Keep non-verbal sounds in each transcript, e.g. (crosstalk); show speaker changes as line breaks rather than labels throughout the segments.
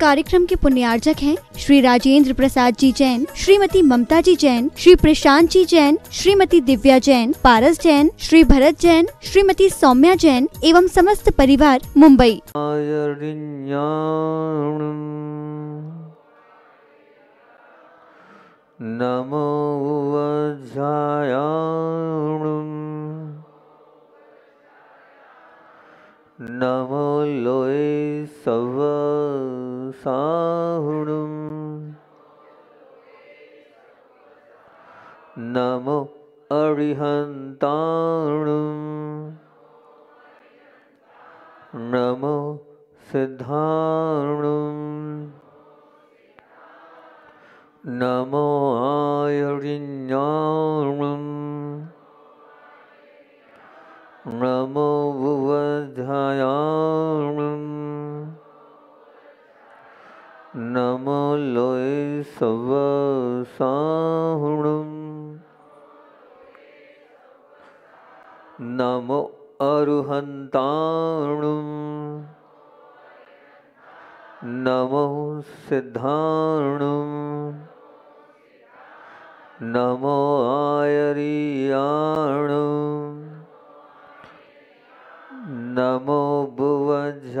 कार्यक्रम के पुण्यार्जक हैं श्री राजेंद्र प्रसाद जी जैन श्रीमती ममता जी जैन श्री प्रशांत जी जैन श्रीमती दिव्या जैन पारस जैन श्री भरत जैन श्रीमती सौम्या जैन एवं समस्त
परिवार मुंबई नमो नमो लोय सव साहुणु नमो अरिहंताणु नमो सिद्धाणु नमो आयरिण्याणुम नमो बुवध्यायाणं नमो लोय सवसाहुणं नमो अरुहन्ताणुं नमो सिद्धाणुं नमो आयरियाणुम् नमो भुवध्यायाणुं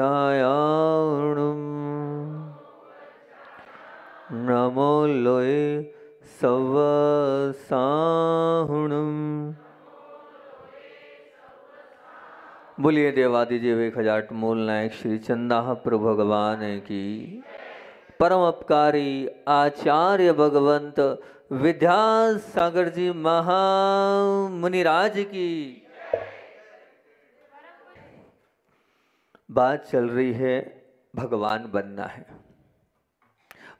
नमो लोये सवसाहुणुम
बोलिए देवादि जीव एक हजार मूल नायक श्री चंदा प्रभु भगवान की परम अपकारी आचार्य भगवंत विद्यासागर जी महा मुनिराज की बात चल रही है भगवान बनना है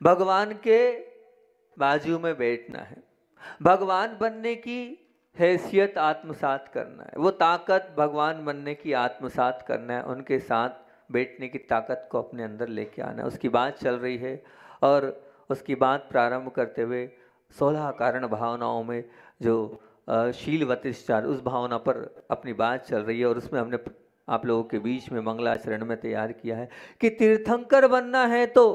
भगवान के बाजू में बैठना है भगवान बनने की हैसियत आत्मसात करना है वो ताकत भगवान बनने की आत्मसात करना है उनके साथ बैठने की ताकत को अपने अंदर लेके आना है उसकी बात चल रही है और उसकी बात प्रारंभ करते हुए सोलह कारण भावनाओं में जो शील वतिष्ठार उस भावना पर अपनी बात चल रही है और उसमें हमने आप लोगों के बीच में मंगलाचरण में तैयार किया है कि तीर्थंकर बनना है तो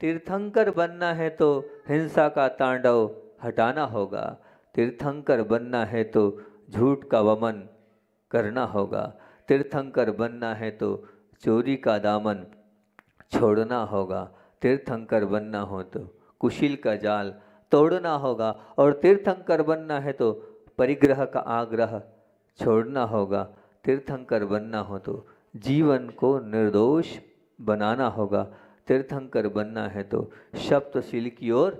तीर्थंकर बनना है तो हिंसा का तांडव हटाना होगा तीर्थंकर बनना है तो झूठ का वमन करना होगा तीर्थंकर बनना है तो चोरी का दामन छोड़ना होगा तीर्थंकर बनना हो तो कुशील का जाल तोड़ना होगा और तीर्थंकर बनना है तो परिग्रह का आग्रह छोड़ना होगा तीर्थंकर बनना हो तो जीवन को निर्दोष बनाना होगा तीर्थंकर बनना है तो शब्दशील की ओर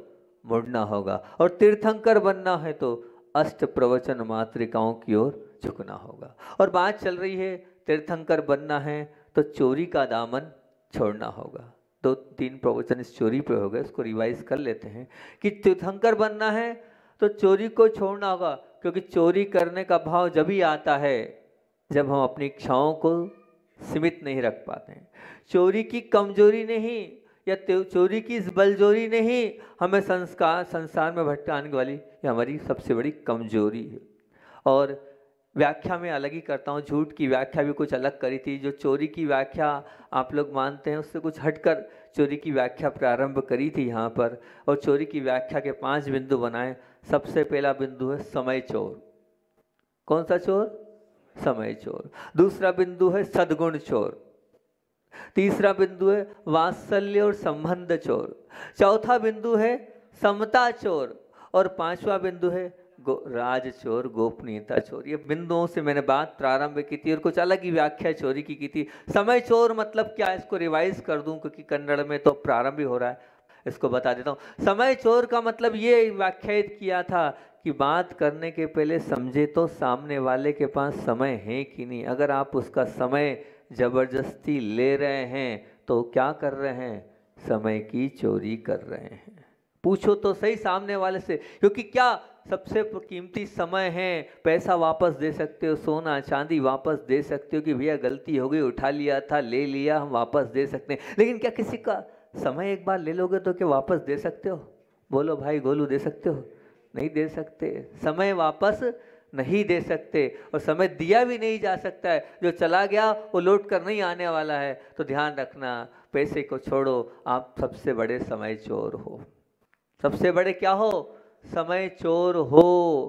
मुड़ना होगा और तीर्थंकर बनना है तो अष्ट प्रवचन मातृकाओं की ओर झुकना होगा और बात चल रही है तीर्थंकर बनना है तो चोरी का दामन छोड़ना होगा दो तीन प्रवचन इस चोरी पे हो गए उसको रिवाइज कर लेते हैं कि तीर्थंकर बनना है तो चोरी को छोड़ना होगा क्योंकि चोरी करने का भाव जब ही आता है जब हम अपनी इच्छाओं को सीमित नहीं रख पाते हैं चोरी की कमजोरी नहीं या चोरी की इस बलजोरी नहीं हमें संस्कार संसार में भटकाने वाली यह हमारी सबसे बड़ी कमजोरी है और व्याख्या में अलग ही करता हूँ झूठ की व्याख्या भी कुछ अलग करी थी जो चोरी की व्याख्या आप लोग मानते हैं उससे कुछ हटकर चोरी की व्याख्या प्रारंभ करी थी यहाँ पर और चोरी की व्याख्या के पांच बिंदु बनाए सबसे पहला बिंदु है समय चोर कौन सा चोर समय चोर दूसरा बिंदु है सदगुण चोर तीसरा बिंदु है वात्सल्य और संबंध चोर चौथा बिंदु है समता चोर और पांचवा बिंदु है गो, राज चोर गोपनीयता चोर ये बिंदुओं से मैंने बात प्रारंभ की थी और कुछ अलग ही व्याख्या चोरी की की थी समय चोर मतलब क्या इसको रिवाइज कर दूं क्योंकि कन्नड़ में तो प्रारंभ ही हो रहा है इसको बता देता हूँ समय चोर का मतलब ये व्याख्यात किया था कि बात करने के पहले समझे तो सामने वाले के पास समय है कि नहीं अगर आप उसका समय ज़बरदस्ती ले रहे हैं तो क्या कर रहे हैं समय की चोरी कर रहे हैं पूछो तो सही सामने वाले से क्योंकि क्या सबसे कीमती समय है पैसा वापस दे सकते हो सोना चांदी वापस दे सकते हो कि भैया गलती हो गई उठा लिया था ले लिया हम वापस दे सकते हैं लेकिन क्या किसी का समय एक बार ले लोगे तो क्या वापस दे सकते हो बोलो भाई गोलू दे सकते हो नहीं दे सकते समय वापस नहीं दे सकते और समय दिया भी नहीं जा सकता है जो चला गया वो लौट कर नहीं आने वाला है तो ध्यान रखना पैसे को छोड़ो आप सबसे बड़े समय चोर हो सबसे बड़े क्या हो समय चोर हो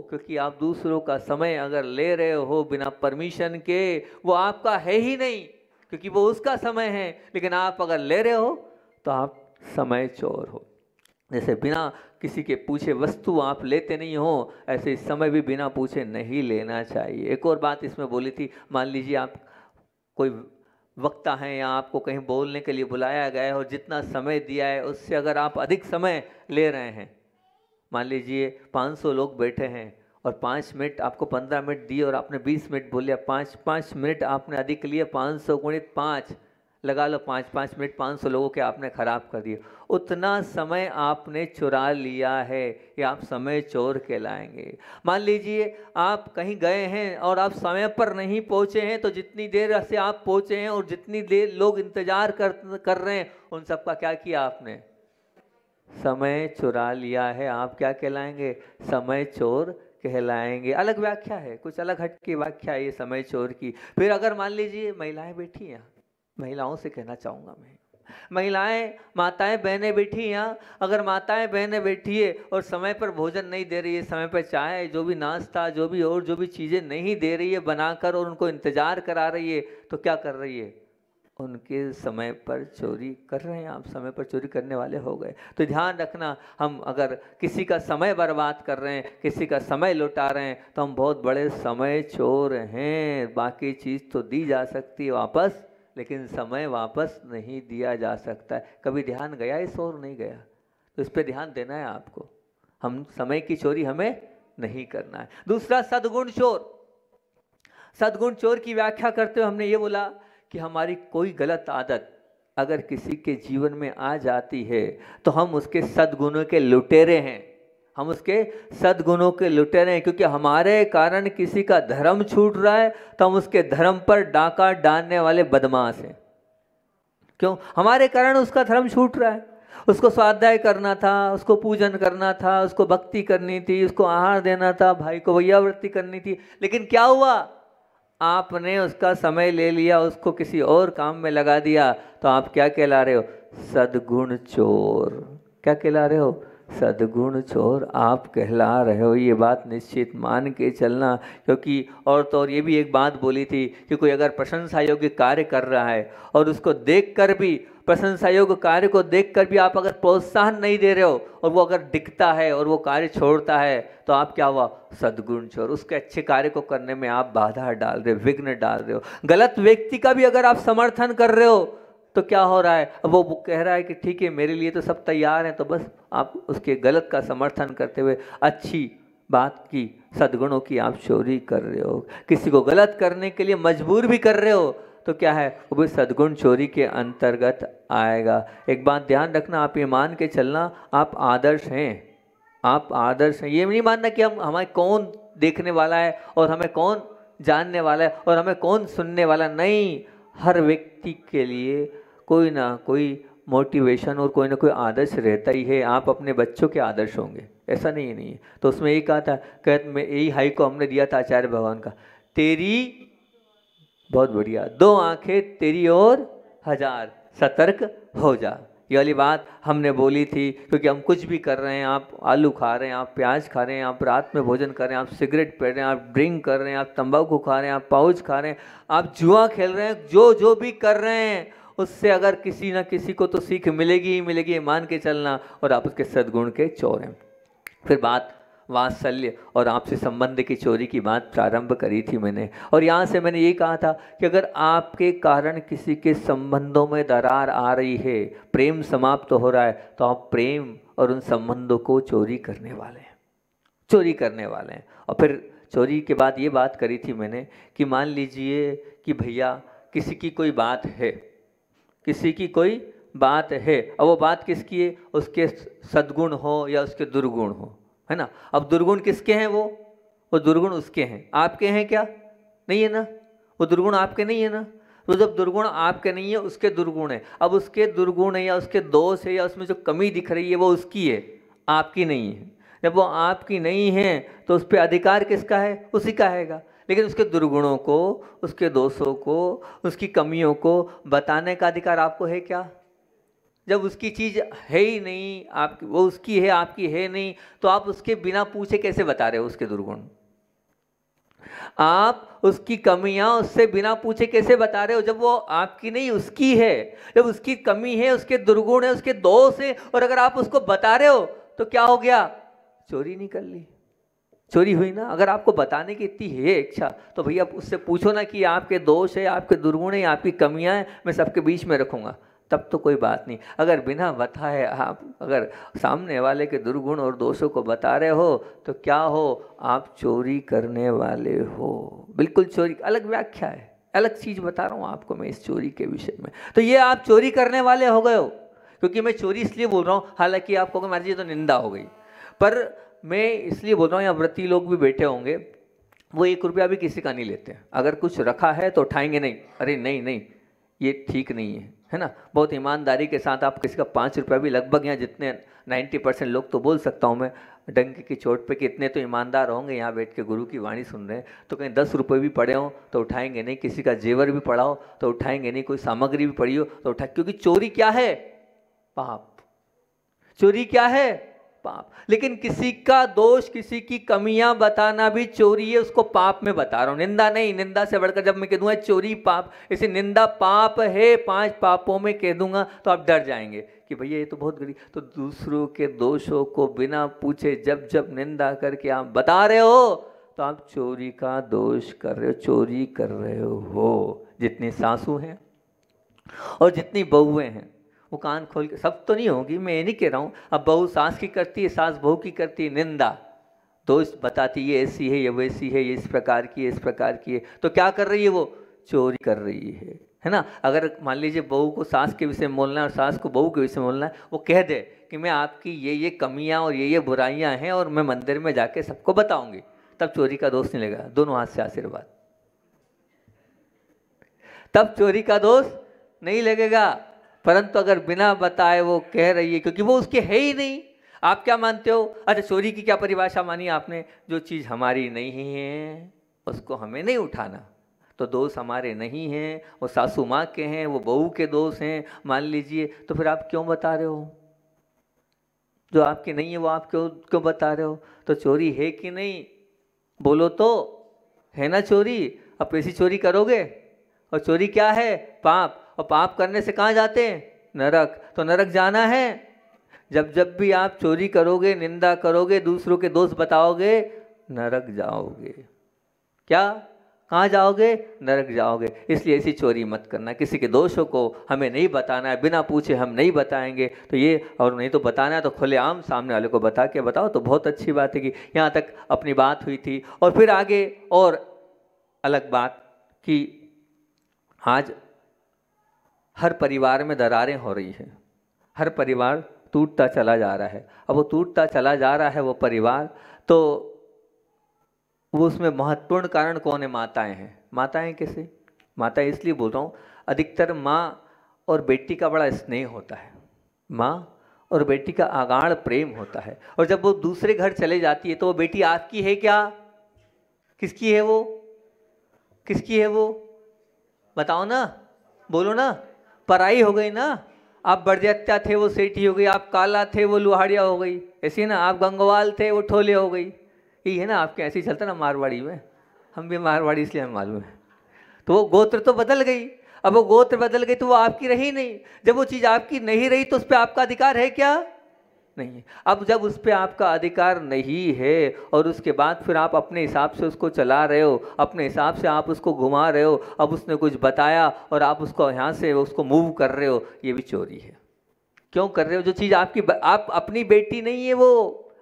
क्योंकि आप दूसरों का समय अगर ले रहे हो बिना परमिशन के वो आपका है ही नहीं क्योंकि वो उसका समय है लेकिन आप अगर ले रहे हो तो आप समय चोर हो जैसे बिना किसी के पूछे वस्तु आप लेते नहीं हो ऐसे इस समय भी बिना पूछे नहीं लेना चाहिए एक और बात इसमें बोली थी मान लीजिए आप कोई वक्ता हैं या आपको कहीं बोलने के लिए बुलाया गया है और जितना समय दिया है उससे अगर आप अधिक समय ले रहे हैं मान लीजिए 500 लोग बैठे हैं और पाँच मिनट आपको पंद्रह मिनट दिए और आपने बीस मिनट बोलिया पाँच पाँच मिनट आपने अधिक लिए पाँच सौ गुणित पाँच लगा लो पाँच पाँच मिनट पाँच सौ लोगों के आपने ख़राब कर दिए उतना समय आपने चुरा लिया है कि आप समय चोर लाएंगे मान लीजिए आप कहीं गए हैं और आप समय पर नहीं पहुँचे हैं तो जितनी देर से आप पहुँचे हैं और जितनी देर लोग इंतज़ार कर कर रहे हैं उन सबका क्या किया आपने समय चुरा लिया है आप क्या कहलाएंगे समय चोर कहलाएंगे अलग व्याख्या है कुछ अलग हट की व्याख्या है ये समय चोर की फिर अगर मान लीजिए महिलाएं बैठी हैं महिलाओं से कहना चाहूँगा मैं महिलाएं माताएं बहनें बैठी यहाँ अगर माताएं बहनें बैठी है और समय पर भोजन नहीं दे रही है समय पर चाय जो भी नाश्ता जो भी और जो भी चीज़ें नहीं दे रही है बनाकर और उनको इंतज़ार करा रही है तो क्या कर रही है उनके समय पर चोरी कर रहे हैं आप समय पर चोरी करने वाले हो गए तो ध्यान रखना हम अगर किसी का समय बर्बाद कर रहे हैं किसी का समय लुटा रहे हैं तो हम बहुत बड़े समय चोर हैं बाकी चीज़ तो दी जा सकती है वापस लेकिन समय वापस नहीं दिया जा सकता कभी ध्यान गया इस और नहीं गया तो इस पर ध्यान देना है आपको हम समय की चोरी हमें नहीं करना है दूसरा सदगुण चोर सदगुण चोर की व्याख्या करते हुए हमने ये बोला कि हमारी कोई गलत आदत अगर किसी के जीवन में आ जाती है तो हम उसके सदगुणों के लुटेरे हैं हम उसके सदगुणों के लुटे रहे क्योंकि हमारे कारण किसी का धर्म छूट रहा है तो हम उसके धर्म पर डाका डालने वाले बदमाश हैं क्यों हमारे कारण उसका धर्म छूट रहा है उसको स्वाध्याय करना था उसको पूजन करना था उसको भक्ति करनी थी उसको आहार देना था भाई को भैयावृत्ति करनी थी लेकिन क्या हुआ आपने उसका समय ले लिया उसको किसी और काम में लगा दिया तो आप क्या कहला रहे हो सदगुण चोर क्या कहला रहे हो सदगुण चोर आप कहला रहे हो ये बात निश्चित मान के चलना क्योंकि और तो और ये भी एक बात बोली थी कि कोई अगर प्रशंसा योग्य कार्य कर रहा है और उसको देख कर भी प्रशंसा योग्य कार्य को देख कर भी आप अगर प्रोत्साहन नहीं दे रहे हो और वो अगर दिखता है और वो कार्य छोड़ता है तो आप क्या हुआ सदगुण चोर उसके अच्छे कार्य को करने में आप बाधा डाल रहे हो विघ्न डाल रहे हो गलत व्यक्ति का भी अगर आप समर्थन कर रहे हो तो क्या हो रहा है अब वो कह रहा है कि ठीक है मेरे लिए तो सब तैयार हैं तो बस आप उसके गलत का समर्थन करते हुए अच्छी बात की सदगुणों की आप चोरी कर रहे हो किसी को गलत करने के लिए मजबूर भी कर रहे हो तो क्या है वो भी सदगुण चोरी के अंतर्गत आएगा एक बात ध्यान रखना आप ये मान के चलना आप आदर्श हैं आप आदर्श हैं ये नहीं मानना कि हम हमें कौन देखने वाला है और हमें कौन जानने वाला है और हमें कौन सुनने वाला नहीं हर व्यक्ति के लिए कोई ना कोई मोटिवेशन और कोई ना कोई आदर्श रहता ही है आप अपने बच्चों के आदर्श होंगे ऐसा नहीं है नहीं है तो उसमें यही कहा था कहते मैं यही हाई को हमने दिया था आचार्य भगवान का तेरी बहुत बढ़िया दो आंखें तेरी और हजार सतर्क हो जा ये वाली बात हमने बोली थी क्योंकि हम कुछ भी कर रहे हैं आप आलू खा रहे हैं आप प्याज खा रहे हैं आप रात में भोजन कर रहे हैं आप सिगरेट पी रहे हैं आप ड्रिंक कर रहे हैं आप तंबाकू खा रहे हैं आप पाउच खा रहे हैं आप जुआ खेल रहे हैं जो जो भी कर रहे हैं उससे अगर किसी ना किसी को तो सीख मिलेगी ही मिलेगी मान के चलना और आप उसके सद्गुण के चोर हैं फिर बात वात्सल्य और आपसे संबंध की चोरी की बात प्रारंभ करी थी मैंने और यहाँ से मैंने ये कहा था कि अगर आपके कारण किसी के संबंधों में दरार आ रही है प्रेम समाप्त तो हो रहा है तो आप प्रेम और उन संबंधों को चोरी करने वाले हैं चोरी करने वाले हैं और फिर चोरी के बाद ये बात करी थी मैंने कि मान लीजिए कि भैया किसी की कोई बात है किसी की कोई बात है अब वो बात किसकी है उसके सद्गुण हो या उसके दुर्गुण हो है ना अब दुर्गुण किसके हैं वो वो दुर्गुण उसके हैं आपके हैं क्या नहीं है ना वो दुर्गुण आपके नहीं है ना तो जब दुर्गुण आपके नहीं है उसके दुर्गुण है अब उसके दुर्गुण है या उसके दोष है या उसमें जो कमी दिख रही है वो उसकी है आपकी नहीं है जब वो आपकी नहीं है तो उस पर अधिकार किसका है उसी का हैगा लेकिन उसके दुर्गुणों को उसके दोषों को उसकी कमियों को बताने का अधिकार आपको है क्या जब उसकी चीज़ है ही नहीं आप वो उसकी है आपकी है नहीं तो आप उसके बिना पूछे कैसे बता रहे हो उसके दुर्गुण आप उसकी कमियां उससे बिना पूछे कैसे बता रहे हो जब वो आपकी नहीं उसकी है जब उसकी कमी है उसके दुर्गुण है उसके दोष है और अगर आप उसको बता रहे हो तो क्या हो गया चोरी नहीं कर ली चोरी हुई ना अगर आपको बताने की इतनी है इच्छा तो भैया उससे पूछो ना कि आपके दोष है आपके दुर्गुण है आपकी कमियाँ हैं मैं सबके बीच में रखूँगा तब तो कोई बात नहीं अगर बिना बताए आप अगर सामने वाले के दुर्गुण और दोषों को बता रहे हो तो क्या हो आप चोरी करने वाले हो बिल्कुल चोरी अलग व्याख्या है अलग चीज़ बता रहा हूँ आपको मैं इस चोरी के विषय में तो ये आप चोरी करने वाले हो गए हो क्योंकि मैं चोरी इसलिए बोल रहा हूँ हालांकि आपको मार्जी तो निंदा हो गई पर मैं इसलिए बोल रहा हूँ यहाँ व्रती लोग भी बैठे होंगे वो एक रुपया भी किसी का नहीं लेते अगर कुछ रखा है तो उठाएंगे नहीं अरे नहीं नहीं ये ठीक नहीं है है ना बहुत ईमानदारी के साथ आप किसी का पाँच रुपया भी लगभग यहाँ जितने नाइन्टी परसेंट लोग तो बोल सकता हूँ मैं डंके की चोट पे कि इतने तो ईमानदार होंगे यहाँ बैठ के गुरु की वाणी सुन रहे हैं तो कहीं दस रुपये भी पड़े हों तो उठाएंगे नहीं किसी का जेवर भी पड़ा हो तो उठाएंगे नहीं कोई सामग्री भी पड़ी हो तो उठा क्योंकि चोरी क्या है पाप चोरी क्या है पाप लेकिन किसी का दोष किसी की कमियां बताना भी चोरी है उसको पाप में बता रहा हूं निंदा नहीं निंदा से बढ़कर जब मैं कह दूंगा चोरी पाप इसे निंदा पाप है पांच पापों में कह दूंगा तो आप डर जाएंगे कि भैया ये तो बहुत गरीब तो दूसरों के दोषों को बिना पूछे जब जब निंदा करके आप बता रहे हो तो आप चोरी का दोष कर रहे हो चोरी कर रहे हो जितनी सासू हैं और जितनी बहुएं हैं वो कान खोल के सब तो नहीं होगी मैं ये नहीं कह रहा हूँ अब बहू सास की करती है सास बहू की करती है निंदा दोस्त बताती ये ऐसी है ये वैसी है ये इस प्रकार की है इस प्रकार की है तो क्या कर रही है वो चोरी कर रही है है ना अगर मान लीजिए बहू को सास के विषय में बोलना है और सास को बहू के विषय में बोलना है वो कह दे कि मैं आपकी ये ये कमियाँ और ये ये बुराइयाँ हैं और मैं मंदिर में जाके सबको बताऊंगी तब चोरी का दोष नहीं लगेगा दोनों हाथ से आशीर्वाद तब चोरी का दोष नहीं लगेगा परंतु अगर बिना बताए वो कह रही है क्योंकि वो उसके है ही नहीं आप क्या मानते हो अच्छा चोरी की क्या परिभाषा मानी आपने जो चीज़ हमारी नहीं है उसको हमें नहीं उठाना तो दोस्त हमारे नहीं हैं वो सासू माँ के हैं वो बहू के दोस्त हैं मान लीजिए तो फिर आप क्यों बता रहे हो जो आपके नहीं है वो आप क्यों क्यों बता रहे हो तो चोरी है कि नहीं बोलो तो है ना चोरी अब ऐसी चोरी करोगे और चोरी क्या है पाप और पाप करने से कहाँ जाते हैं नरक तो नरक जाना है जब जब भी आप चोरी करोगे निंदा करोगे दूसरों के दोस्त बताओगे नरक जाओगे क्या कहाँ जाओगे नरक जाओगे इसलिए ऐसी चोरी मत करना किसी के दोषों को हमें नहीं बताना है बिना पूछे हम नहीं बताएंगे तो ये और नहीं तो बताना है तो खुलेआम सामने वाले को बता के बताओ तो बहुत अच्छी बात है कि यहाँ तक अपनी बात हुई थी और फिर आगे और अलग बात कि आज हर परिवार में दरारें हो रही हैं हर परिवार टूटता चला जा रहा है अब वो टूटता चला जा रहा है वो परिवार तो वो उसमें महत्वपूर्ण कारण कौन है माताएं हैं माताएं कैसे माता इसलिए बोल रहा हूँ अधिकतर माँ और बेटी का बड़ा स्नेह होता है माँ और बेटी का आगाढ़ प्रेम होता है और जब वो दूसरे घर चले जाती है तो वो बेटी आपकी है क्या किसकी है वो किसकी है वो बताओ ना बोलो ना पराई हो गई ना आप बड़जत्या थे वो सेठी हो गई आप काला थे वो लुहाड़िया हो गई ऐसी ना आप गंगवाल थे वो ठोले हो गई ये है ना आपके ऐसे ही चलता ना मारवाड़ी में हम भी मारवाड़ी इसलिए हमें मालूम है तो वो गोत्र तो बदल गई अब वो गोत्र बदल गई तो वो आपकी रही नहीं जब वो चीज़ आपकी नहीं रही तो उस पर आपका अधिकार है क्या नहीं है अब जब उस पर आपका अधिकार नहीं है और उसके बाद फिर आप अपने हिसाब से उसको चला रहे हो अपने हिसाब से आप उसको घुमा रहे हो अब उसने कुछ बताया और आप उसको यहाँ से उसको मूव कर रहे हो ये भी चोरी है क्यों कर रहे हो जो चीज़ आपकी आप अपनी बेटी नहीं है वो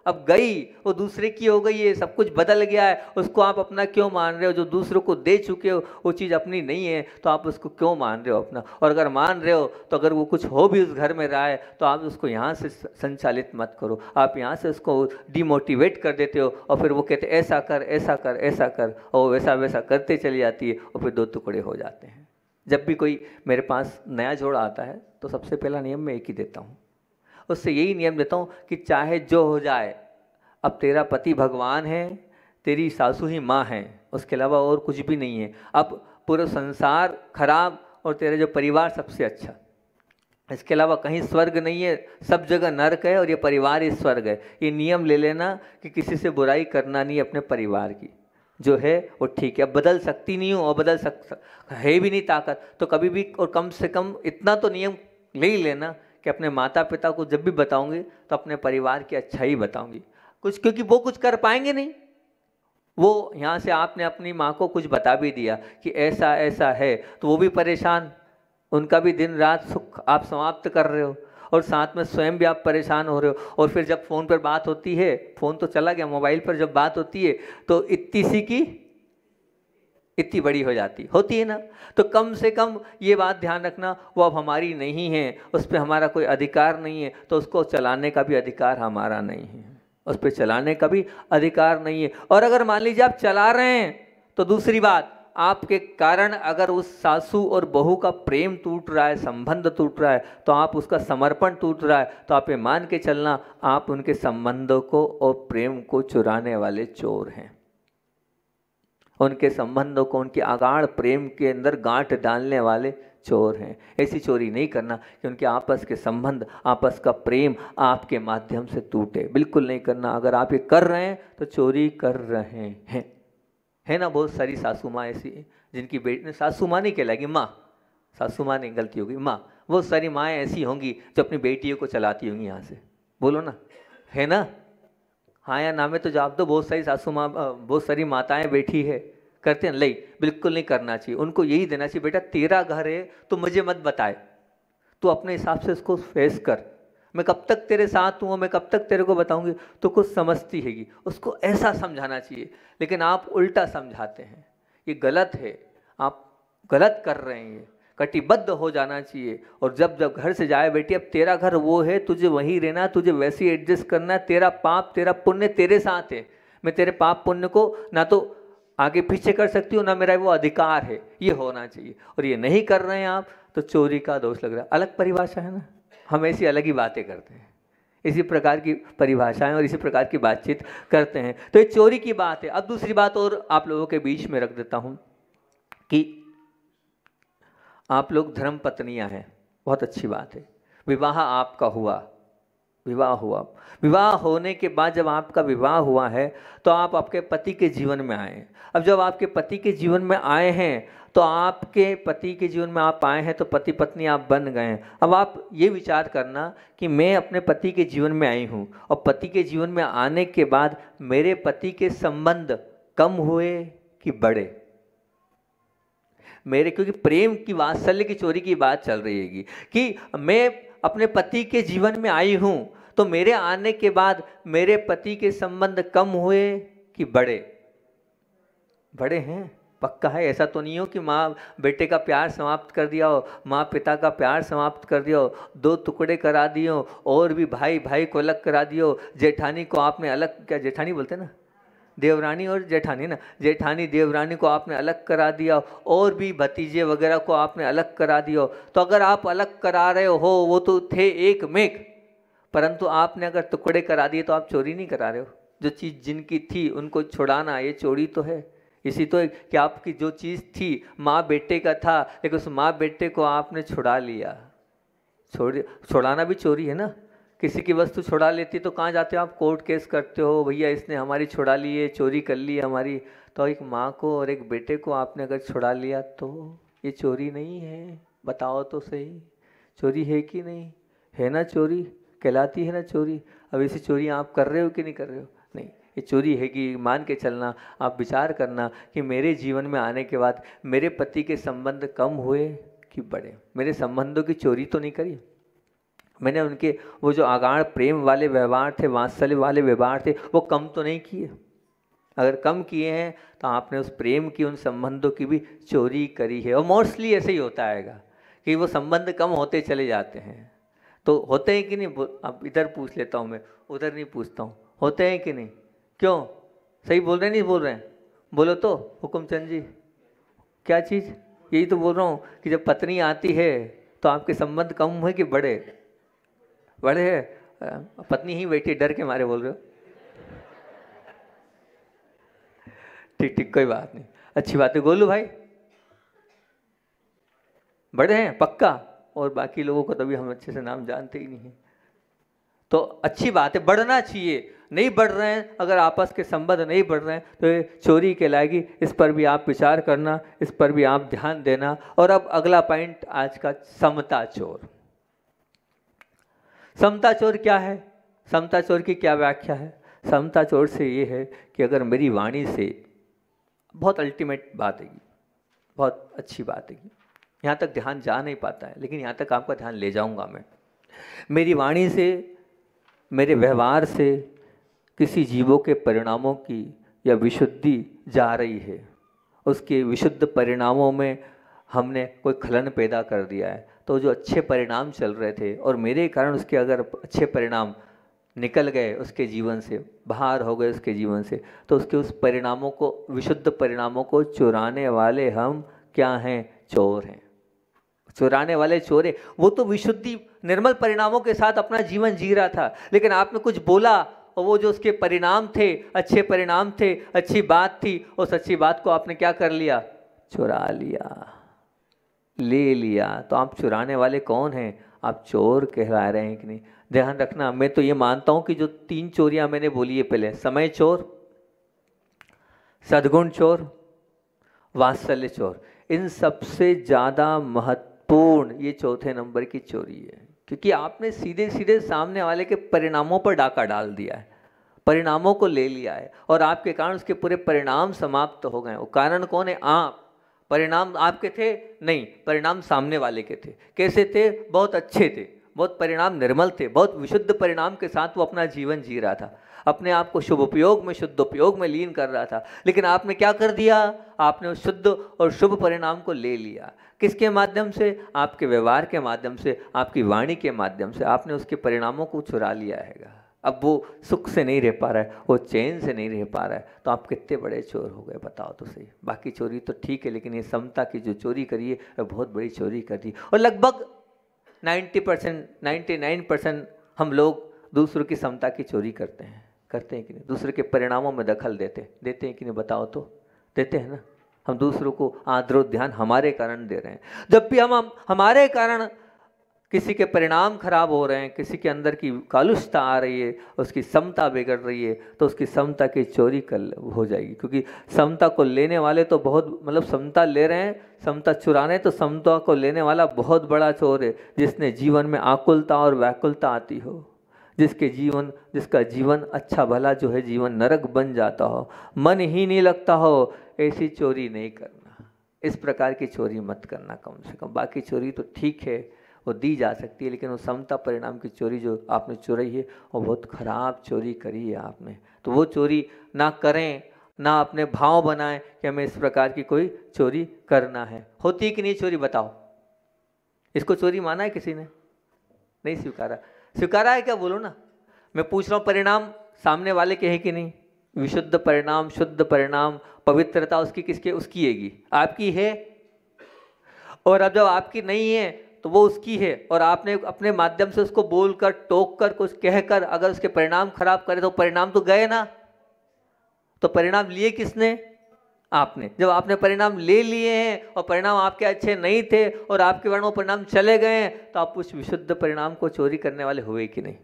अब गई वो दूसरे की हो गई है सब कुछ बदल गया है उसको आप अपना क्यों मान रहे हो जो दूसरों को दे चुके हो वो चीज़ अपनी नहीं है तो आप उसको क्यों मान रहे हो अपना और अगर मान रहे हो तो अगर वो कुछ हो भी उस घर में रहा है तो आप उसको यहाँ से संचालित मत करो आप यहाँ से उसको डिमोटिवेट कर देते हो और फिर वो कहते ऐसा कर ऐसा कर ऐसा कर और वैसा वैसा करते चली जाती है और फिर दो टुकड़े हो जाते हैं जब भी कोई मेरे पास नया जोड़ा आता है तो सबसे पहला नियम मैं एक ही देता हूँ उससे यही नियम देता हूँ कि चाहे जो हो जाए अब तेरा पति भगवान है तेरी सासू ही माँ है उसके अलावा और कुछ भी नहीं है अब पूरा संसार खराब और तेरा जो परिवार सबसे अच्छा इसके अलावा कहीं स्वर्ग नहीं है सब जगह नर्क है और ये परिवार ही स्वर्ग है ये नियम ले लेना कि किसी से बुराई करना नहीं अपने परिवार की जो है वो ठीक है अब बदल सकती नहीं हूँ और बदल सक है भी नहीं ताकत तो कभी भी और कम से कम इतना तो नियम ले ही लेना कि अपने माता पिता को जब भी बताऊंगी तो अपने परिवार की अच्छाई बताऊंगी कुछ क्योंकि वो कुछ कर पाएंगे नहीं वो यहाँ से आपने अपनी माँ को कुछ बता भी दिया कि ऐसा ऐसा है तो वो भी परेशान उनका भी दिन रात सुख आप समाप्त कर रहे हो और साथ में स्वयं भी आप परेशान हो रहे हो और फिर जब फ़ोन पर बात होती है फ़ोन तो चला गया मोबाइल पर जब बात होती है तो इतनी सी की इतनी बड़ी हो जाती होती है ना तो कम से कम ये बात ध्यान रखना वो अब हमारी नहीं है उस पर हमारा कोई अधिकार नहीं है तो उसको चलाने का भी अधिकार हमारा नहीं है उस पर चलाने का भी अधिकार नहीं है और अगर मान लीजिए आप चला रहे हैं तो दूसरी बात आपके कारण अगर उस सासू और बहू का प्रेम टूट रहा है संबंध टूट रहा है तो आप उसका समर्पण टूट रहा है तो आप ये मान के चलना आप उनके संबंधों को और प्रेम को चुराने वाले चोर हैं उनके संबंधों को उनके आगाड़ प्रेम के अंदर गांठ डालने वाले चोर हैं ऐसी चोरी नहीं करना कि उनके आपस के संबंध आपस का प्रेम आपके माध्यम से टूटे बिल्कुल नहीं करना अगर आप ये कर रहे हैं तो चोरी कर रहे हैं है ना बहुत सारी सासू माँ ऐसी जिनकी बेटी सासू माँ नहीं कहलाएगी माँ सासू माँ नहीं गलती होगी माँ बहुत सारी माएँ ऐसी होंगी जो अपनी बेटियों को चलाती होंगी यहाँ से बोलो ना है ना हाँ या ना में तो जवाब दो तो बहुत सारी सासू माँ बहुत सारी माताएं बैठी है करते हैं नहीं बिल्कुल नहीं करना चाहिए उनको यही देना चाहिए बेटा तेरा घर है तो मुझे मत बताए तो अपने हिसाब से उसको फेस कर मैं कब तक तेरे साथ हूँ मैं कब तक तेरे को बताऊँगी तो कुछ समझती हैगी उसको ऐसा समझाना चाहिए लेकिन आप उल्टा समझाते हैं ये गलत है आप गलत कर रहे हैं ये कटिबद्ध हो जाना चाहिए और जब जब घर से जाए बेटी अब तेरा घर वो है तुझे वहीं रहना तुझे वैसे ही एडजस्ट करना है तेरा पाप तेरा पुण्य तेरे साथ है मैं तेरे पाप पुण्य को ना तो आगे पीछे कर सकती हूँ ना मेरा वो अधिकार है ये होना चाहिए और ये नहीं कर रहे हैं आप तो चोरी का दोष लग रहा है अलग परिभाषा है ना हम ऐसी अलग ही बातें करते हैं इसी प्रकार की परिभाषाएं और इसी प्रकार की बातचीत करते हैं तो ये चोरी की बात है अब दूसरी बात और आप लोगों के बीच में रख देता हूँ कि आप लोग धर्म पत्नियाँ हैं बहुत अच्छी बात है विवाह आपका हुआ विवाह हुआ विवाह होने के बाद जब आपका विवाह हुआ है तो आप आपके पति के जीवन में आए अब जब आपके पति के जीवन में आए हैं तो आपके पति के जीवन में आप आए हैं तो पति पत्नी आप बन गए हैं अब आप ये विचार करना कि मैं अपने पति के जीवन में आई हूँ और पति के जीवन में आने के बाद मेरे पति के संबंध कम हुए कि बढ़े मेरे क्योंकि प्रेम की वात्सल्य की चोरी की बात चल रही है कि मैं अपने पति के जीवन में आई हूँ तो मेरे आने के बाद मेरे पति के संबंध कम हुए कि बड़े बड़े हैं पक्का है ऐसा तो नहीं हो कि माँ बेटे का प्यार समाप्त कर दिया हो माँ पिता का प्यार समाप्त कर दिया हो दो टुकड़े करा दियो और भी भाई भाई को अलग करा दियो जेठानी को आपने अलग क्या जेठानी बोलते ना देवरानी और जेठानी ना जेठानी देवरानी को आपने अलग करा दिया और भी भतीजे वगैरह को आपने अलग करा दिया तो अगर आप अलग करा रहे हो वो तो थे एक मेक परंतु आपने अगर टुकड़े करा दिए तो आप चोरी नहीं करा रहे हो जो चीज़ जिनकी थी उनको छुड़ाना ये चोरी तो है इसी तो कि आपकी जो चीज़ थी माँ बेटे का था लेकिन उस माँ बेटे को आपने छुड़ा लिया छोड़ छुड़ाना भी चोरी है ना किसी की वस्तु छुड़ा लेती तो कहाँ जाते हो आप कोर्ट केस करते हो भैया इसने हमारी छुड़ा ली है चोरी कर ली हमारी तो एक माँ को और एक बेटे को आपने अगर छुड़ा लिया तो ये चोरी नहीं है बताओ तो सही चोरी है कि नहीं है ना चोरी कहलाती है ना चोरी अब ऐसी चोरी आप कर रहे हो कि नहीं कर रहे हो नहीं ये चोरी है कि मान के चलना आप विचार करना कि मेरे जीवन में आने के बाद मेरे पति के संबंध कम हुए कि बढ़े मेरे संबंधों की चोरी तो नहीं करी मैंने उनके वो जो आगाड़ प्रेम वाले व्यवहार थे वात्सल्य वाले व्यवहार थे वो कम तो नहीं किए अगर कम किए हैं तो आपने उस प्रेम की उन संबंधों की भी चोरी करी है और मोस्टली ऐसे ही होता आएगा कि वो संबंध कम होते चले जाते हैं तो होते हैं कि नहीं अब इधर पूछ लेता हूँ मैं उधर नहीं पूछता हूँ होते हैं कि नहीं क्यों सही बोल रहे नहीं बोल रहे हैं बोलो तो हुकुमचंद जी क्या चीज़ यही तो बोल रहा हूँ कि जब पत्नी आती है तो आपके संबंध कम हुए कि बड़े बड़े पत्नी ही बैठी डर के मारे बोल रहे हो ठीक ठीक कोई बात नहीं अच्छी बात है गोलू भाई बड़े हैं पक्का और बाकी लोगों को तभी तो हम अच्छे से नाम जानते ही नहीं हैं तो अच्छी बात है बढ़ना चाहिए नहीं बढ़ रहे हैं अगर आपस के संबंध नहीं बढ़ रहे हैं तो चोरी कहलाएगी इस पर भी आप विचार करना इस पर भी आप ध्यान देना और अब अगला पॉइंट आज का समता चोर समता चोर क्या है समता चोर की क्या व्याख्या है समता चोर से ये है कि अगर मेरी वाणी से बहुत अल्टीमेट बात है बहुत अच्छी बात है यहाँ तक ध्यान जा नहीं पाता है लेकिन यहाँ तक आपका ध्यान ले जाऊँगा मैं मेरी वाणी से मेरे व्यवहार से किसी जीवों के परिणामों की या विशुद्धि जा रही है उसके विशुद्ध परिणामों में हमने कोई खलन पैदा कर दिया है तो जो अच्छे परिणाम चल रहे थे और मेरे कारण उसके अगर अच्छे परिणाम निकल गए उसके जीवन से बाहर हो गए उसके जीवन से तो उसके उस परिणामों को विशुद्ध परिणामों को चुराने वाले हम क्या हैं चोर हैं चुराने वाले चोरे वो तो विशुद्धि निर्मल परिणामों के साथ अपना जीवन जी रहा था लेकिन आपने कुछ बोला और वो जो उसके परिणाम थे अच्छे परिणाम थे अच्छी बात थी उस अच्छी बात को आपने क्या कर लिया चुरा लिया ले लिया तो आप चुराने वाले कौन हैं आप चोर कहला रहे हैं कि नहीं ध्यान रखना मैं तो ये मानता हूँ कि जो तीन चोरियाँ मैंने बोली है पहले समय चोर सदगुण चोर वात्सल्य चोर इन सबसे ज़्यादा महत्वपूर्ण ये चौथे नंबर की चोरी है क्योंकि आपने सीधे सीधे सामने वाले के परिणामों पर डाका डाल दिया है परिणामों को ले लिया है और आपके कारण उसके पूरे परिणाम समाप्त हो गए वो कारण कौन है आप परिणाम आपके थे नहीं परिणाम सामने वाले के थे कैसे थे बहुत अच्छे थे बहुत परिणाम निर्मल थे बहुत विशुद्ध परिणाम के साथ वो अपना जीवन जी रहा था अपने आप को शुभ उपयोग में शुद्ध उपयोग में लीन कर रहा था लेकिन आपने क्या कर दिया आपने उस शुद्ध और शुभ परिणाम को ले लिया किसके माध्यम से आपके व्यवहार के माध्यम से आपकी वाणी के माध्यम से आपने उसके परिणामों को चुरा लिया हैगा अब वो सुख से नहीं रह पा रहा है वो चैन से नहीं रह पा रहा है तो आप कितने बड़े चोर हो गए बताओ तो सही बाकी चोरी तो ठीक है लेकिन ये समता की जो चोरी करी है वह बहुत बड़ी चोरी कर दी और लगभग 90 परसेंट नाइन्टी परसेंट हम लोग दूसरों की समता की चोरी करते हैं करते हैं कि नहीं दूसरे के परिणामों में दखल देते देते हैं कि नहीं बताओ तो देते हैं ना हम दूसरों को आदरो ध्यान हमारे कारण दे रहे हैं जब भी हम, हम हमारे कारण किसी के परिणाम खराब हो रहे हैं किसी के अंदर की कालुषता आ रही है उसकी समता बिगड़ रही है तो उसकी समता की चोरी कर हो जाएगी क्योंकि समता को लेने वाले तो बहुत मतलब समता ले रहे हैं समता चुरा रहे हैं तो समता को लेने वाला बहुत बड़ा चोर है जिसने जीवन में आकुलता और व्याकुलता आती हो जिसके जीवन जिसका जीवन अच्छा भला जो है जीवन नरक बन जाता हो मन ही नहीं लगता हो ऐसी चोरी नहीं करना इस प्रकार की चोरी मत करना कम से कम बाकी चोरी तो ठीक है वो दी जा सकती है लेकिन वो समता परिणाम की चोरी जो आपने चोरी है वो बहुत ख़राब चोरी करी है आपने तो वो चोरी ना करें ना अपने भाव बनाएं कि हमें इस प्रकार की कोई चोरी करना है होती कि नहीं चोरी बताओ इसको चोरी माना है किसी ने नहीं स्वीकारा स्वीकारा है क्या बोलो ना मैं पूछ रहा हूँ परिणाम सामने वाले के हैं कि नहीं विशुद्ध परिणाम शुद्ध परिणाम पवित्रता उसकी किसके उसकी हैगी आपकी है और अब जब आपकी नहीं है तो वो उसकी है और आपने अपने माध्यम से उसको बोलकर टोक कर कुछ कहकर अगर उसके परिणाम खराब करे तो परिणाम तो गए ना तो परिणाम लिए किसने आपने जब आपने परिणाम ले लिए हैं और परिणाम आपके अच्छे नहीं थे और आपके कारण वो परिणाम चले गए हैं तो आप उस विशुद्ध परिणाम को चोरी करने वाले हुए कि नहीं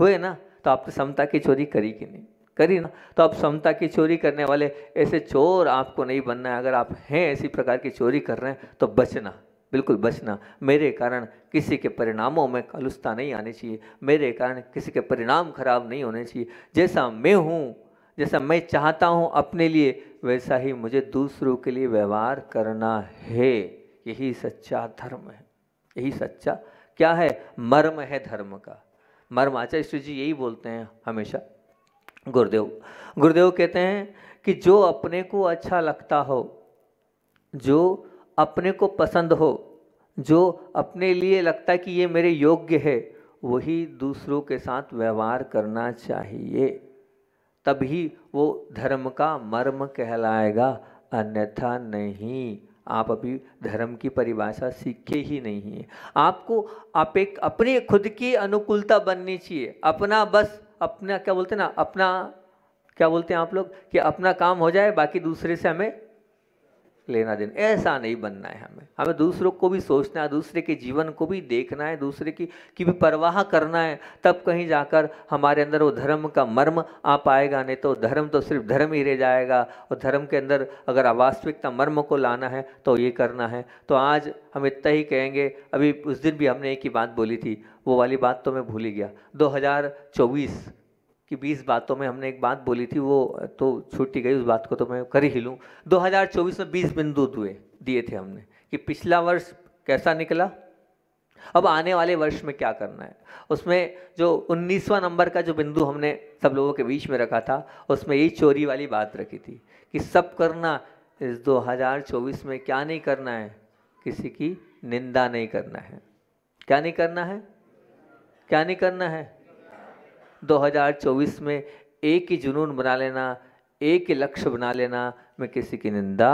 हुए ना तो आपने समता की चोरी करी कि नहीं करी ना तो आप समता की चोरी करने वाले ऐसे चोर आपको नहीं बनना है अगर आप हैं ऐसी प्रकार की चोरी कर रहे हैं तो बचना बिल्कुल बचना मेरे कारण किसी के परिणामों में कलुषता नहीं आनी चाहिए मेरे कारण किसी के परिणाम खराब नहीं होने चाहिए जैसा मैं हूँ जैसा मैं चाहता हूँ अपने लिए वैसा ही मुझे दूसरों के लिए व्यवहार करना है यही सच्चा धर्म है यही सच्चा क्या है मर्म है धर्म का मर्म आचार्य अच्छा, श्री जी यही बोलते हैं हमेशा गुरुदेव गुरुदेव कहते हैं कि जो अपने को अच्छा लगता हो जो अपने को पसंद हो जो अपने लिए लगता है कि ये मेरे योग्य है वही दूसरों के साथ व्यवहार करना चाहिए तभी वो धर्म का मर्म कहलाएगा अन्यथा नहीं आप अभी धर्म की परिभाषा सीखे ही नहीं है आपको आप एक अपनी खुद की अनुकूलता बननी चाहिए अपना बस अपना क्या बोलते हैं ना अपना क्या बोलते हैं आप लोग कि अपना काम हो जाए बाकी दूसरे से हमें लेना देना ऐसा नहीं बनना है हमें हमें दूसरों को भी सोचना है दूसरे के जीवन को भी देखना है दूसरे की की भी परवाह करना है तब कहीं जाकर हमारे अंदर वो धर्म का मर्म आ पाएगा नहीं तो धर्म तो सिर्फ धर्म ही रह जाएगा और धर्म के अंदर अगर अवास्तविकता मर्म को लाना है तो ये करना है तो आज हम इतना ही कहेंगे अभी उस दिन भी हमने एक ही बात बोली थी वो वाली बात तो मैं भूल ही गया दो कि 20 बातों में हमने एक बात बोली थी वो तो छूटी गई उस बात को तो मैं कर ही लूँ 2024 में 20 बिंदु दुए दिए थे हमने कि पिछला वर्ष कैसा निकला अब आने वाले वर्ष में क्या करना है उसमें जो उन्नीसवा नंबर का जो बिंदु हमने सब लोगों के बीच में रखा था उसमें यही चोरी वाली बात रखी थी कि सब करना इस 2024 में क्या नहीं करना है किसी की निंदा नहीं करना है क्या नहीं करना है क्या नहीं करना है 2024 में एक ही जुनून बना लेना एक ही लक्ष्य बना लेना मैं किसी की निंदा